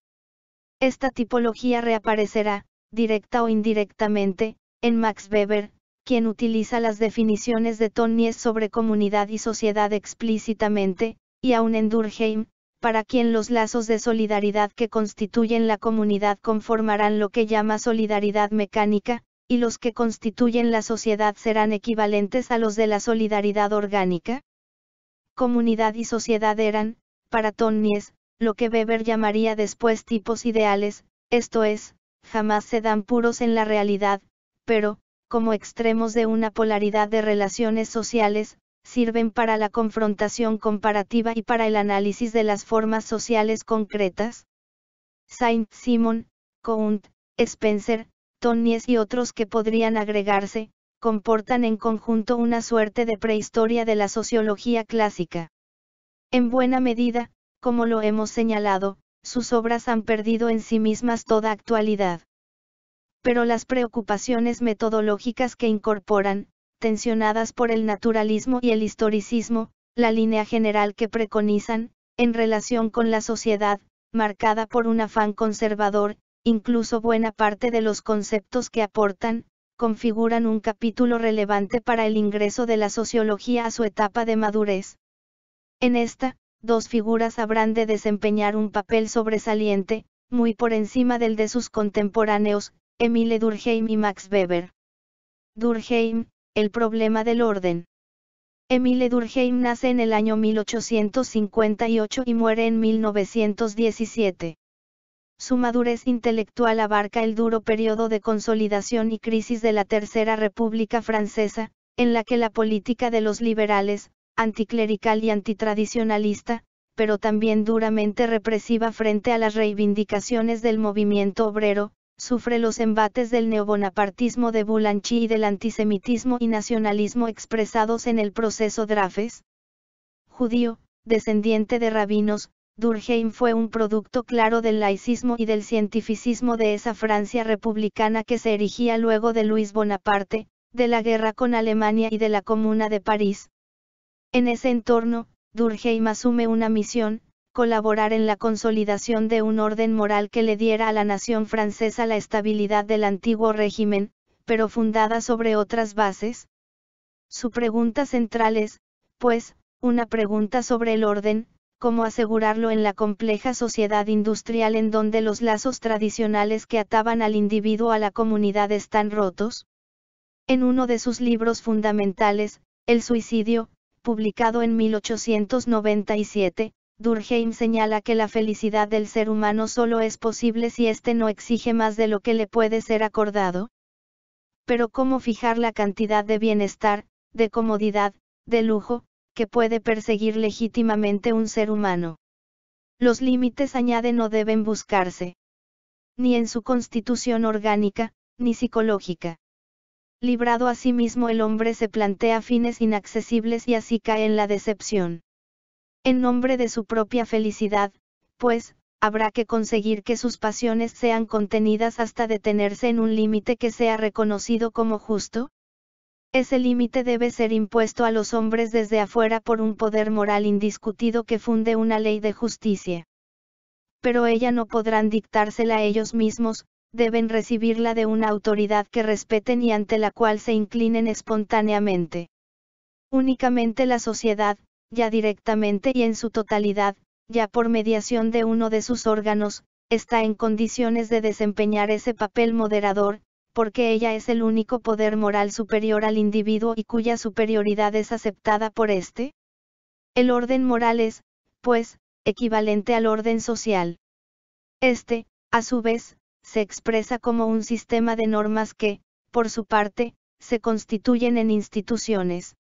Speaker 1: Esta tipología reaparecerá, directa o indirectamente, en Max Weber, quien utiliza las definiciones de Tonnies sobre comunidad y sociedad explícitamente, y aún en Durkheim, para quien los lazos de solidaridad que constituyen la comunidad conformarán lo que llama solidaridad mecánica, y los que constituyen la sociedad serán equivalentes a los de la solidaridad orgánica? comunidad y sociedad eran, para Tonnies, lo que Weber llamaría después tipos ideales, esto es, jamás se dan puros en la realidad, pero, como extremos de una polaridad de relaciones sociales, sirven para la confrontación comparativa y para el análisis de las formas sociales concretas? Saint Simon, Count, Spencer, Tonnies y otros que podrían agregarse, comportan en conjunto una suerte de prehistoria de la sociología clásica. En buena medida, como lo hemos señalado, sus obras han perdido en sí mismas toda actualidad. Pero las preocupaciones metodológicas que incorporan, tensionadas por el naturalismo y el historicismo, la línea general que preconizan, en relación con la sociedad, marcada por un afán conservador, incluso buena parte de los conceptos que aportan, configuran un capítulo relevante para el ingreso de la sociología a su etapa de madurez. En esta, dos figuras habrán de desempeñar un papel sobresaliente, muy por encima del de sus contemporáneos, Emile Durkheim y Max Weber. Durkheim, el problema del orden. Emile Durkheim nace en el año 1858 y muere en 1917 su madurez intelectual abarca el duro periodo de consolidación y crisis de la Tercera República Francesa, en la que la política de los liberales, anticlerical y antitradicionalista, pero también duramente represiva frente a las reivindicaciones del movimiento obrero, sufre los embates del neobonapartismo de Boulanger y del antisemitismo y nacionalismo expresados en el proceso Drafes. Judío, descendiente de rabinos, Durkheim fue un producto claro del laicismo y del cientificismo de esa Francia republicana que se erigía luego de Luis Bonaparte, de la guerra con Alemania y de la Comuna de París. En ese entorno, Durheim asume una misión, colaborar en la consolidación de un orden moral que le diera a la nación francesa la estabilidad del antiguo régimen, pero fundada sobre otras bases? Su pregunta central es, pues, una pregunta sobre el orden, cómo asegurarlo en la compleja sociedad industrial en donde los lazos tradicionales que ataban al individuo a la comunidad están rotos? En uno de sus libros fundamentales, El suicidio, publicado en 1897, Durkheim señala que la felicidad del ser humano solo es posible si éste no exige más de lo que le puede ser acordado. Pero ¿cómo fijar la cantidad de bienestar, de comodidad, de lujo, que puede perseguir legítimamente un ser humano. Los límites añade no deben buscarse. Ni en su constitución orgánica, ni psicológica. Librado a sí mismo el hombre se plantea fines inaccesibles y así cae en la decepción. En nombre de su propia felicidad, pues, habrá que conseguir que sus pasiones sean contenidas hasta detenerse en un límite que sea reconocido como justo, ese límite debe ser impuesto a los hombres desde afuera por un poder moral indiscutido que funde una ley de justicia. Pero ella no podrán dictársela a ellos mismos, deben recibirla de una autoridad que respeten y ante la cual se inclinen espontáneamente. Únicamente la sociedad, ya directamente y en su totalidad, ya por mediación de uno de sus órganos, está en condiciones de desempeñar ese papel moderador, porque ella es el único poder moral superior al individuo y cuya superioridad es aceptada por éste? El orden moral es, pues, equivalente al orden social. Este, a su vez, se expresa como un sistema de normas que, por su parte, se constituyen en instituciones.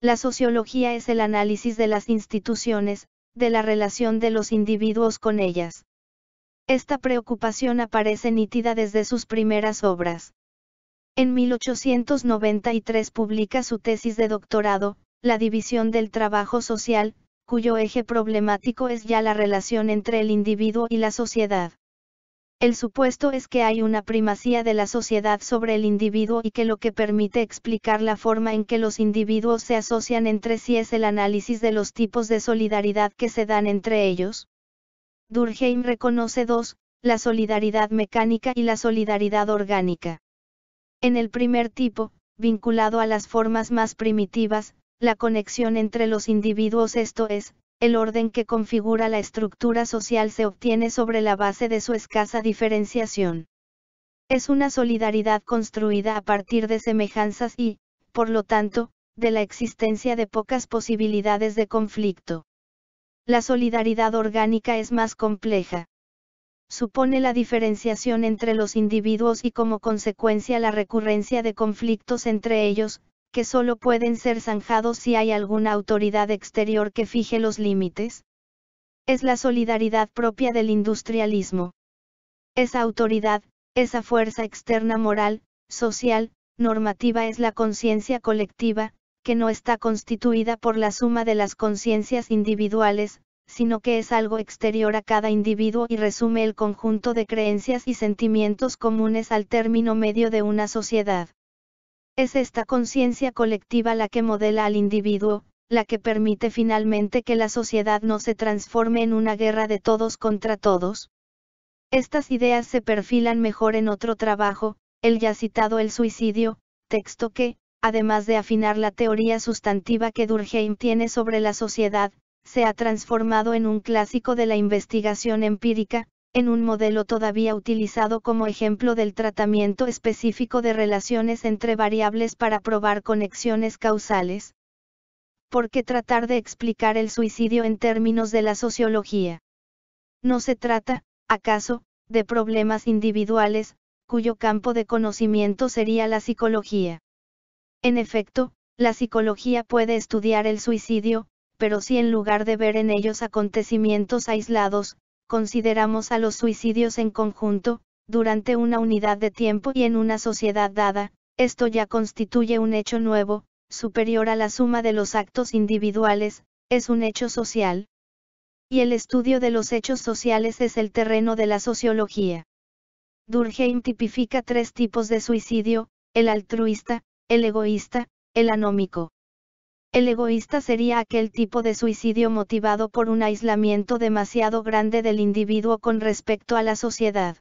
Speaker 1: La sociología es el análisis de las instituciones, de la relación de los individuos con ellas. Esta preocupación aparece nítida desde sus primeras obras. En 1893 publica su tesis de doctorado, La división del trabajo social, cuyo eje problemático es ya la relación entre el individuo y la sociedad. El supuesto es que hay una primacía de la sociedad sobre el individuo y que lo que permite explicar la forma en que los individuos se asocian entre sí es el análisis de los tipos de solidaridad que se dan entre ellos, Durkheim reconoce dos, la solidaridad mecánica y la solidaridad orgánica. En el primer tipo, vinculado a las formas más primitivas, la conexión entre los individuos, esto es, el orden que configura la estructura social se obtiene sobre la base de su escasa diferenciación. Es una solidaridad construida a partir de semejanzas y, por lo tanto, de la existencia de pocas posibilidades de conflicto. La solidaridad orgánica es más compleja. Supone la diferenciación entre los individuos y como consecuencia la recurrencia de conflictos entre ellos, que solo pueden ser zanjados si hay alguna autoridad exterior que fije los límites. Es la solidaridad propia del industrialismo. Esa autoridad, esa fuerza externa moral, social, normativa es la conciencia colectiva, que no está constituida por la suma de las conciencias individuales, sino que es algo exterior a cada individuo y resume el conjunto de creencias y sentimientos comunes al término medio de una sociedad. Es esta conciencia colectiva la que modela al individuo, la que permite finalmente que la sociedad no se transforme en una guerra de todos contra todos. Estas ideas se perfilan mejor en otro trabajo, el ya citado El suicidio, texto que, además de afinar la teoría sustantiva que Durkheim tiene sobre la sociedad, se ha transformado en un clásico de la investigación empírica, en un modelo todavía utilizado como ejemplo del tratamiento específico de relaciones entre variables para probar conexiones causales. ¿Por qué tratar de explicar el suicidio en términos de la sociología? No se trata, acaso, de problemas individuales, cuyo campo de conocimiento sería la psicología. En efecto, la psicología puede estudiar el suicidio, pero si en lugar de ver en ellos acontecimientos aislados, consideramos a los suicidios en conjunto, durante una unidad de tiempo y en una sociedad dada, esto ya constituye un hecho nuevo, superior a la suma de los actos individuales, es un hecho social. Y el estudio de los hechos sociales es el terreno de la sociología. Durkheim tipifica tres tipos de suicidio, el altruista, el egoísta, el anómico. El egoísta sería aquel tipo de suicidio motivado por un aislamiento demasiado grande del individuo con respecto a la sociedad.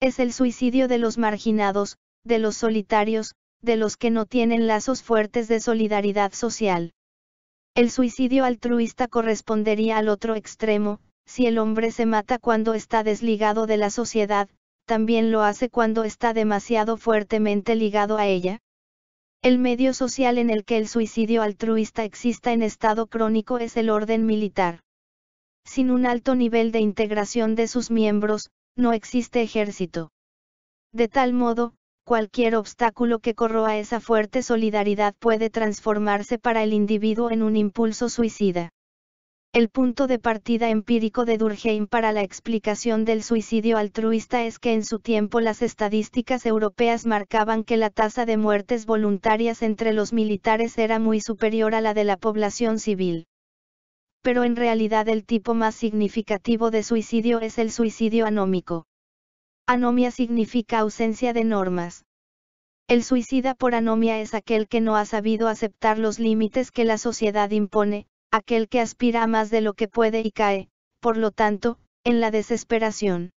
Speaker 1: Es el suicidio de los marginados, de los solitarios, de los que no tienen lazos fuertes de solidaridad social. El suicidio altruista correspondería al otro extremo, si el hombre se mata cuando está desligado de la sociedad, también lo hace cuando está demasiado fuertemente ligado a ella, el medio social en el que el suicidio altruista exista en estado crónico es el orden militar. Sin un alto nivel de integración de sus miembros, no existe ejército. De tal modo, cualquier obstáculo que corroa esa fuerte solidaridad puede transformarse para el individuo en un impulso suicida. El punto de partida empírico de Durkheim para la explicación del suicidio altruista es que en su tiempo las estadísticas europeas marcaban que la tasa de muertes voluntarias entre los militares era muy superior a la de la población civil. Pero en realidad el tipo más significativo de suicidio es el suicidio anómico. Anomia significa ausencia de normas. El suicida por anomia es aquel que no ha sabido aceptar los límites que la sociedad impone, aquel que aspira a más de lo que puede y cae, por lo tanto, en la desesperación.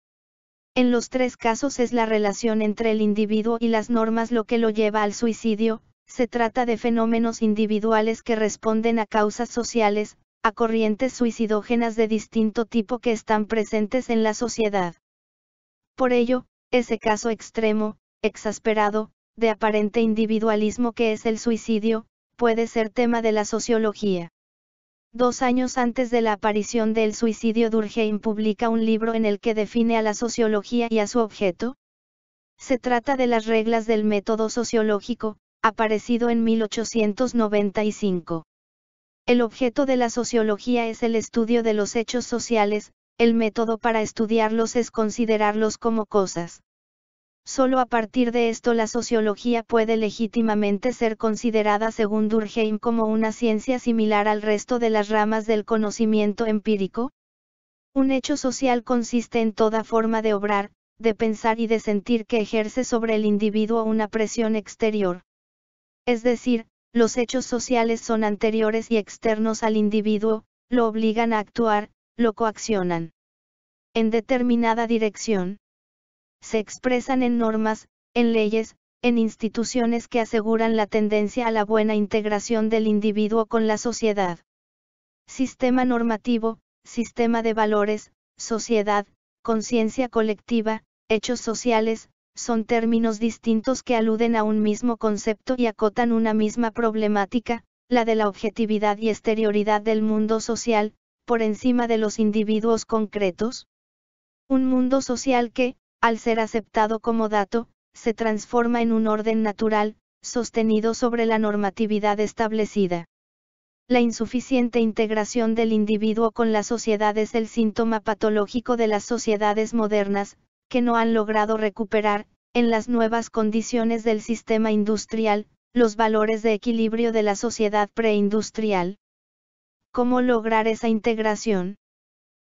Speaker 1: En los tres casos es la relación entre el individuo y las normas lo que lo lleva al suicidio, se trata de fenómenos individuales que responden a causas sociales, a corrientes suicidógenas de distinto tipo que están presentes en la sociedad. Por ello, ese caso extremo, exasperado, de aparente individualismo que es el suicidio, puede ser tema de la sociología. Dos años antes de la aparición del suicidio Durkheim publica un libro en el que define a la sociología y a su objeto. Se trata de las reglas del método sociológico, aparecido en 1895. El objeto de la sociología es el estudio de los hechos sociales, el método para estudiarlos es considerarlos como cosas. Solo a partir de esto la sociología puede legítimamente ser considerada según Durkheim como una ciencia similar al resto de las ramas del conocimiento empírico. Un hecho social consiste en toda forma de obrar, de pensar y de sentir que ejerce sobre el individuo una presión exterior. Es decir, los hechos sociales son anteriores y externos al individuo, lo obligan a actuar, lo coaccionan en determinada dirección se expresan en normas, en leyes, en instituciones que aseguran la tendencia a la buena integración del individuo con la sociedad. Sistema normativo, sistema de valores, sociedad, conciencia colectiva, hechos sociales, son términos distintos que aluden a un mismo concepto y acotan una misma problemática, la de la objetividad y exterioridad del mundo social, por encima de los individuos concretos. Un mundo social que, al ser aceptado como dato, se transforma en un orden natural, sostenido sobre la normatividad establecida. La insuficiente integración del individuo con la sociedad es el síntoma patológico de las sociedades modernas, que no han logrado recuperar, en las nuevas condiciones del sistema industrial, los valores de equilibrio de la sociedad preindustrial. ¿Cómo lograr esa integración?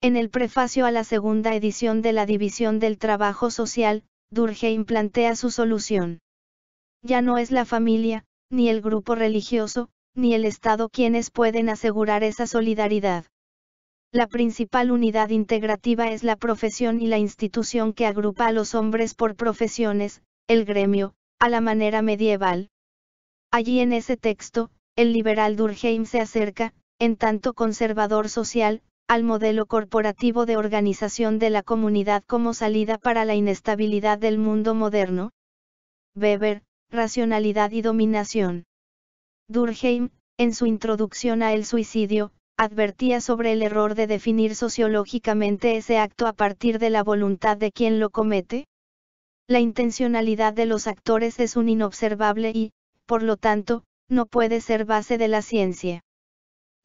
Speaker 1: En el prefacio a la segunda edición de la División del Trabajo Social, Durkheim plantea su solución. Ya no es la familia, ni el grupo religioso, ni el Estado quienes pueden asegurar esa solidaridad. La principal unidad integrativa es la profesión y la institución que agrupa a los hombres por profesiones, el gremio, a la manera medieval. Allí en ese texto, el liberal Durkheim se acerca, en tanto conservador social, al modelo corporativo de organización de la comunidad como salida para la inestabilidad del mundo moderno? Weber, Racionalidad y Dominación. Durkheim, en su introducción a El suicidio, advertía sobre el error de definir sociológicamente ese acto a partir de la voluntad de quien lo comete. La intencionalidad de los actores es un inobservable y, por lo tanto, no puede ser base de la ciencia.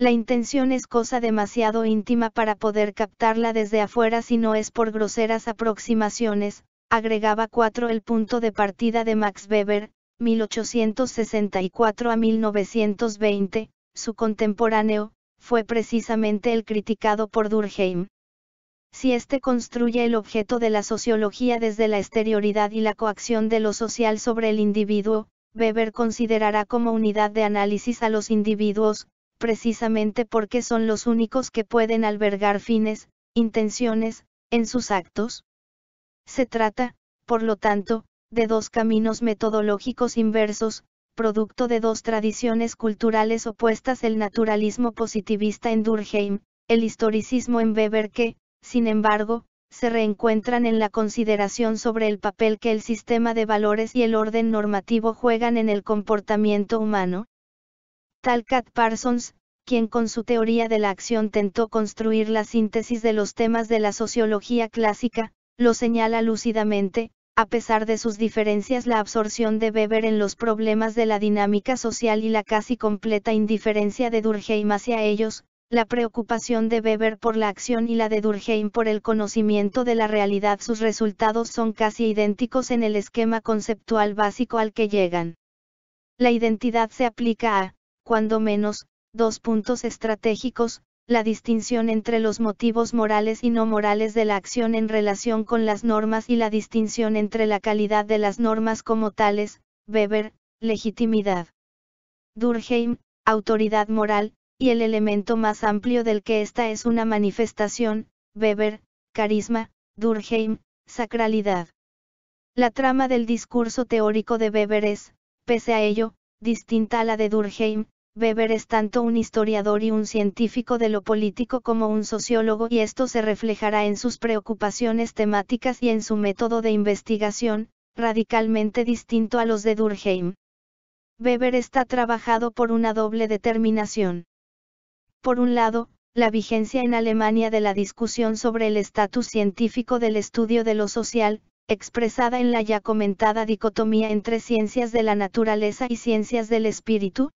Speaker 1: La intención es cosa demasiado íntima para poder captarla desde afuera si no es por groseras aproximaciones, agregaba 4 el punto de partida de Max Weber, 1864 a 1920, su contemporáneo, fue precisamente el criticado por Durkheim. Si éste construye el objeto de la sociología desde la exterioridad y la coacción de lo social sobre el individuo, Weber considerará como unidad de análisis a los individuos, precisamente porque son los únicos que pueden albergar fines, intenciones, en sus actos. Se trata, por lo tanto, de dos caminos metodológicos inversos, producto de dos tradiciones culturales opuestas el naturalismo positivista en Durkheim, el historicismo en Weber que, sin embargo, se reencuentran en la consideración sobre el papel que el sistema de valores y el orden normativo juegan en el comportamiento humano. Talcott Parsons, quien con su teoría de la acción tentó construir la síntesis de los temas de la sociología clásica, lo señala lúcidamente, a pesar de sus diferencias la absorción de Weber en los problemas de la dinámica social y la casi completa indiferencia de Durkheim hacia ellos, la preocupación de Weber por la acción y la de Durkheim por el conocimiento de la realidad sus resultados son casi idénticos en el esquema conceptual básico al que llegan. La identidad se aplica a cuando menos, dos puntos estratégicos, la distinción entre los motivos morales y no morales de la acción en relación con las normas y la distinción entre la calidad de las normas como tales, Weber, legitimidad. Durheim, autoridad moral, y el elemento más amplio del que esta es una manifestación, Weber, carisma, Durheim, sacralidad. La trama del discurso teórico de Weber es, pese a ello, distinta a la de Durheim, Weber es tanto un historiador y un científico de lo político como un sociólogo y esto se reflejará en sus preocupaciones temáticas y en su método de investigación, radicalmente distinto a los de Durkheim. Weber está trabajado por una doble determinación. Por un lado, la vigencia en Alemania de la discusión sobre el estatus científico del estudio de lo social, expresada en la ya comentada dicotomía entre ciencias de la naturaleza y ciencias del espíritu,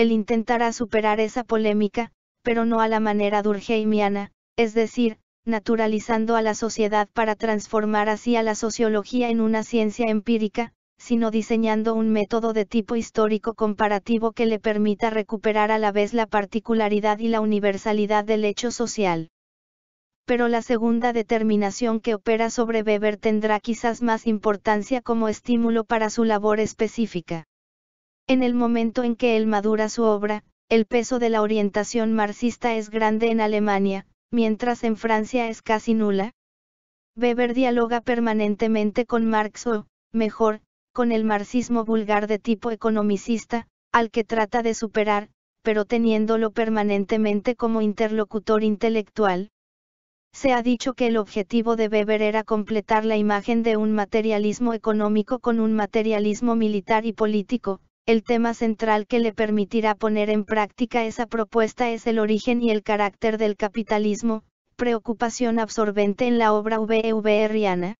Speaker 1: él intentará superar esa polémica, pero no a la manera durkheimiana, es decir, naturalizando a la sociedad para transformar así a la sociología en una ciencia empírica, sino diseñando un método de tipo histórico comparativo que le permita recuperar a la vez la particularidad y la universalidad del hecho social. Pero la segunda determinación que opera sobre Weber tendrá quizás más importancia como estímulo para su labor específica. En el momento en que él madura su obra, el peso de la orientación marxista es grande en Alemania, mientras en Francia es casi nula. Weber dialoga permanentemente con Marx o, mejor, con el marxismo vulgar de tipo economicista, al que trata de superar, pero teniéndolo permanentemente como interlocutor intelectual. Se ha dicho que el objetivo de Weber era completar la imagen de un materialismo económico con un materialismo militar y político, el tema central que le permitirá poner en práctica esa propuesta es el origen y el carácter del capitalismo, preocupación absorbente en la obra Riana.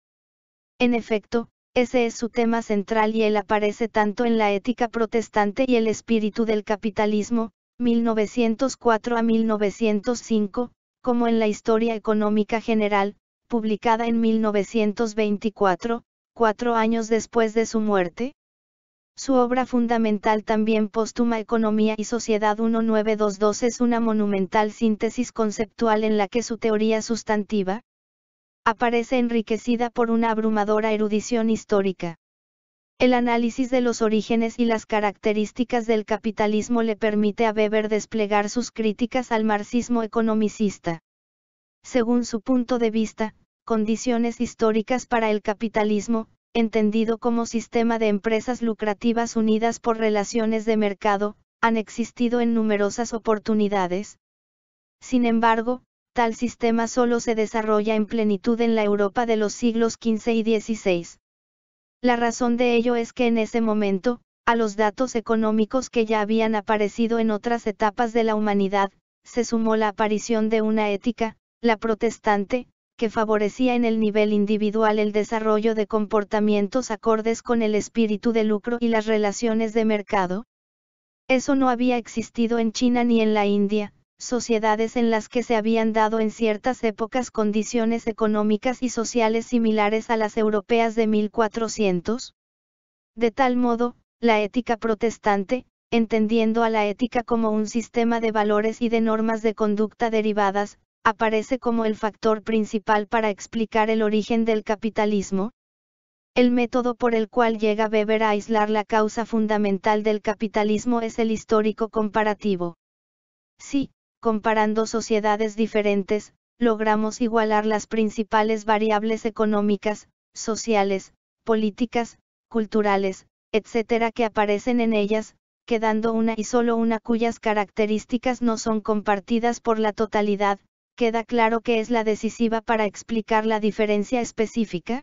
Speaker 1: En efecto, ese es su tema central y él aparece tanto en la ética protestante y el espíritu del capitalismo, 1904 a 1905, como en la Historia Económica General, publicada en 1924, cuatro años después de su muerte, su obra fundamental también póstuma Economía y Sociedad 1922 es una monumental síntesis conceptual en la que su teoría sustantiva aparece enriquecida por una abrumadora erudición histórica. El análisis de los orígenes y las características del capitalismo le permite a Weber desplegar sus críticas al marxismo economicista. Según su punto de vista, condiciones históricas para el capitalismo, entendido como sistema de empresas lucrativas unidas por relaciones de mercado, han existido en numerosas oportunidades. Sin embargo, tal sistema solo se desarrolla en plenitud en la Europa de los siglos XV y XVI. La razón de ello es que en ese momento, a los datos económicos que ya habían aparecido en otras etapas de la humanidad, se sumó la aparición de una ética, la protestante, que favorecía en el nivel individual el desarrollo de comportamientos acordes con el espíritu de lucro y las relaciones de mercado? Eso no había existido en China ni en la India, sociedades en las que se habían dado en ciertas épocas condiciones económicas y sociales similares a las europeas de 1400? De tal modo, la ética protestante, entendiendo a la ética como un sistema de valores y de normas de conducta derivadas, aparece como el factor principal para explicar el origen del capitalismo? El método por el cual llega Weber a aislar la causa fundamental del capitalismo es el histórico comparativo. Si, comparando sociedades diferentes, logramos igualar las principales variables económicas, sociales, políticas, culturales, etcétera que aparecen en ellas, quedando una y solo una cuyas características no son compartidas por la totalidad, queda claro que es la decisiva para explicar la diferencia específica?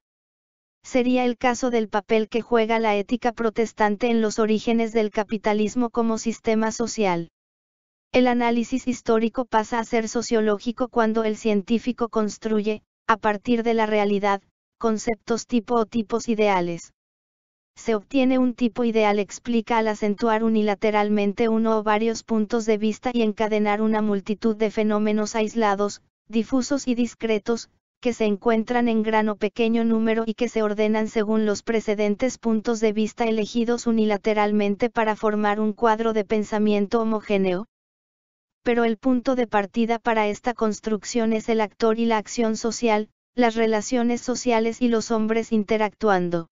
Speaker 1: Sería el caso del papel que juega la ética protestante en los orígenes del capitalismo como sistema social. El análisis histórico pasa a ser sociológico cuando el científico construye, a partir de la realidad, conceptos tipo o tipos ideales se obtiene un tipo ideal explica al acentuar unilateralmente uno o varios puntos de vista y encadenar una multitud de fenómenos aislados, difusos y discretos, que se encuentran en gran o pequeño número y que se ordenan según los precedentes puntos de vista elegidos unilateralmente para formar un cuadro de pensamiento homogéneo. Pero el punto de partida para esta construcción es el actor y la acción social, las relaciones sociales y los hombres interactuando.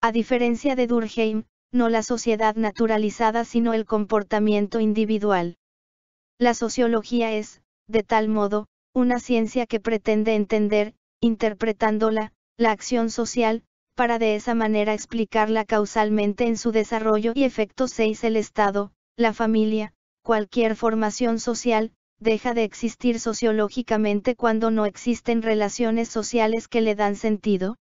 Speaker 1: A diferencia de Durkheim, no la sociedad naturalizada sino el comportamiento individual. La sociología es, de tal modo, una ciencia que pretende entender, interpretándola, la acción social, para de esa manera explicarla causalmente en su desarrollo y efecto 6. El Estado, la familia, cualquier formación social, deja de existir sociológicamente cuando no existen relaciones sociales que le dan sentido,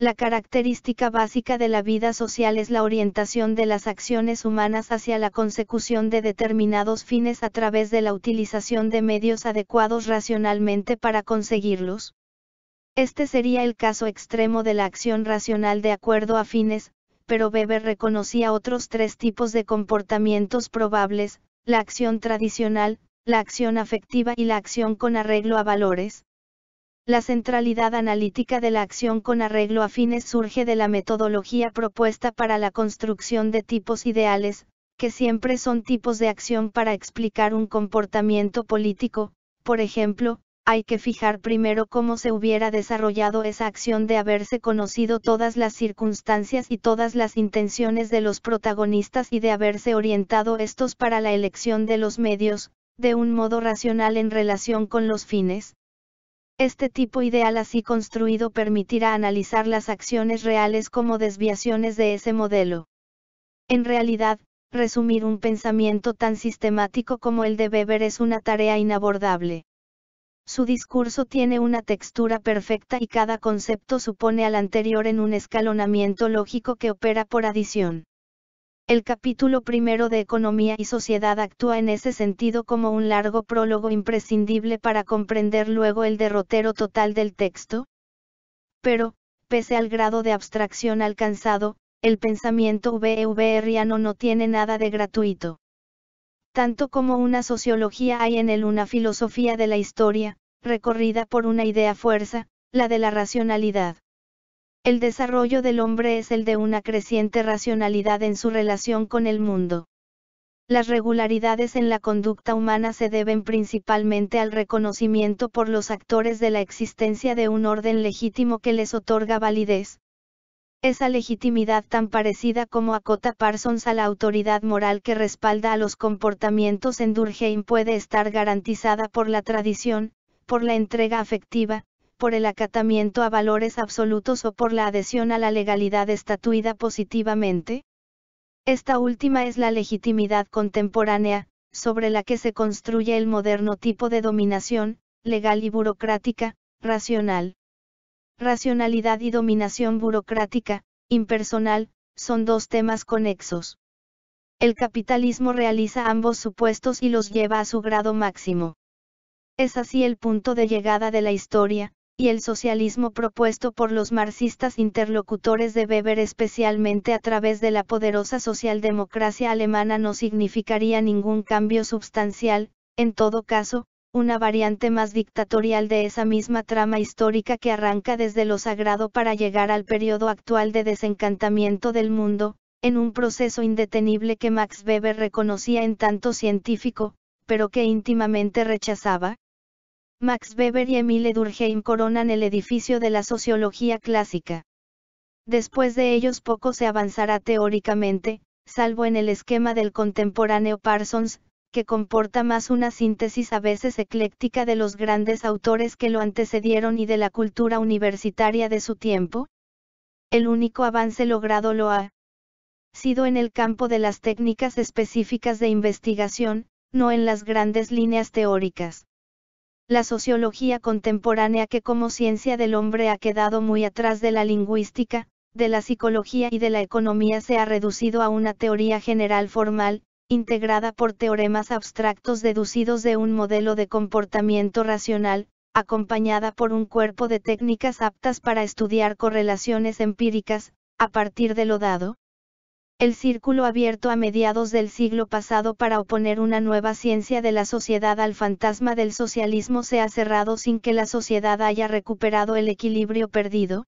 Speaker 1: la característica básica de la vida social es la orientación de las acciones humanas hacia la consecución de determinados fines a través de la utilización de medios adecuados racionalmente para conseguirlos. Este sería el caso extremo de la acción racional de acuerdo a fines, pero Weber reconocía otros tres tipos de comportamientos probables, la acción tradicional, la acción afectiva y la acción con arreglo a valores. La centralidad analítica de la acción con arreglo a fines surge de la metodología propuesta para la construcción de tipos ideales, que siempre son tipos de acción para explicar un comportamiento político, por ejemplo, hay que fijar primero cómo se hubiera desarrollado esa acción de haberse conocido todas las circunstancias y todas las intenciones de los protagonistas y de haberse orientado estos para la elección de los medios, de un modo racional en relación con los fines. Este tipo ideal así construido permitirá analizar las acciones reales como desviaciones de ese modelo. En realidad, resumir un pensamiento tan sistemático como el de Weber es una tarea inabordable. Su discurso tiene una textura perfecta y cada concepto supone al anterior en un escalonamiento lógico que opera por adición. El capítulo primero de Economía y Sociedad actúa en ese sentido como un largo prólogo imprescindible para comprender luego el derrotero total del texto. Pero, pese al grado de abstracción alcanzado, el pensamiento VEVRiano no tiene nada de gratuito. Tanto como una sociología hay en él una filosofía de la historia, recorrida por una idea fuerza, la de la racionalidad. El desarrollo del hombre es el de una creciente racionalidad en su relación con el mundo. Las regularidades en la conducta humana se deben principalmente al reconocimiento por los actores de la existencia de un orden legítimo que les otorga validez. Esa legitimidad tan parecida como acota Parsons a la autoridad moral que respalda a los comportamientos en Durkheim puede estar garantizada por la tradición, por la entrega afectiva, por el acatamiento a valores absolutos o por la adhesión a la legalidad estatuida positivamente? Esta última es la legitimidad contemporánea, sobre la que se construye el moderno tipo de dominación, legal y burocrática, racional. Racionalidad y dominación burocrática, impersonal, son dos temas conexos. El capitalismo realiza ambos supuestos y los lleva a su grado máximo. Es así el punto de llegada de la historia, y el socialismo propuesto por los marxistas interlocutores de Weber especialmente a través de la poderosa socialdemocracia alemana no significaría ningún cambio substancial, en todo caso, una variante más dictatorial de esa misma trama histórica que arranca desde lo sagrado para llegar al periodo actual de desencantamiento del mundo, en un proceso indetenible que Max Weber reconocía en tanto científico, pero que íntimamente rechazaba, Max Weber y Emile Durkheim coronan el edificio de la sociología clásica. Después de ellos poco se avanzará teóricamente, salvo en el esquema del contemporáneo Parsons, que comporta más una síntesis a veces ecléctica de los grandes autores que lo antecedieron y de la cultura universitaria de su tiempo? El único avance logrado lo ha sido en el campo de las técnicas específicas de investigación, no en las grandes líneas teóricas. La sociología contemporánea que como ciencia del hombre ha quedado muy atrás de la lingüística, de la psicología y de la economía se ha reducido a una teoría general formal, integrada por teoremas abstractos deducidos de un modelo de comportamiento racional, acompañada por un cuerpo de técnicas aptas para estudiar correlaciones empíricas, a partir de lo dado, el círculo abierto a mediados del siglo pasado para oponer una nueva ciencia de la sociedad al fantasma del socialismo se ha cerrado sin que la sociedad haya recuperado el equilibrio perdido,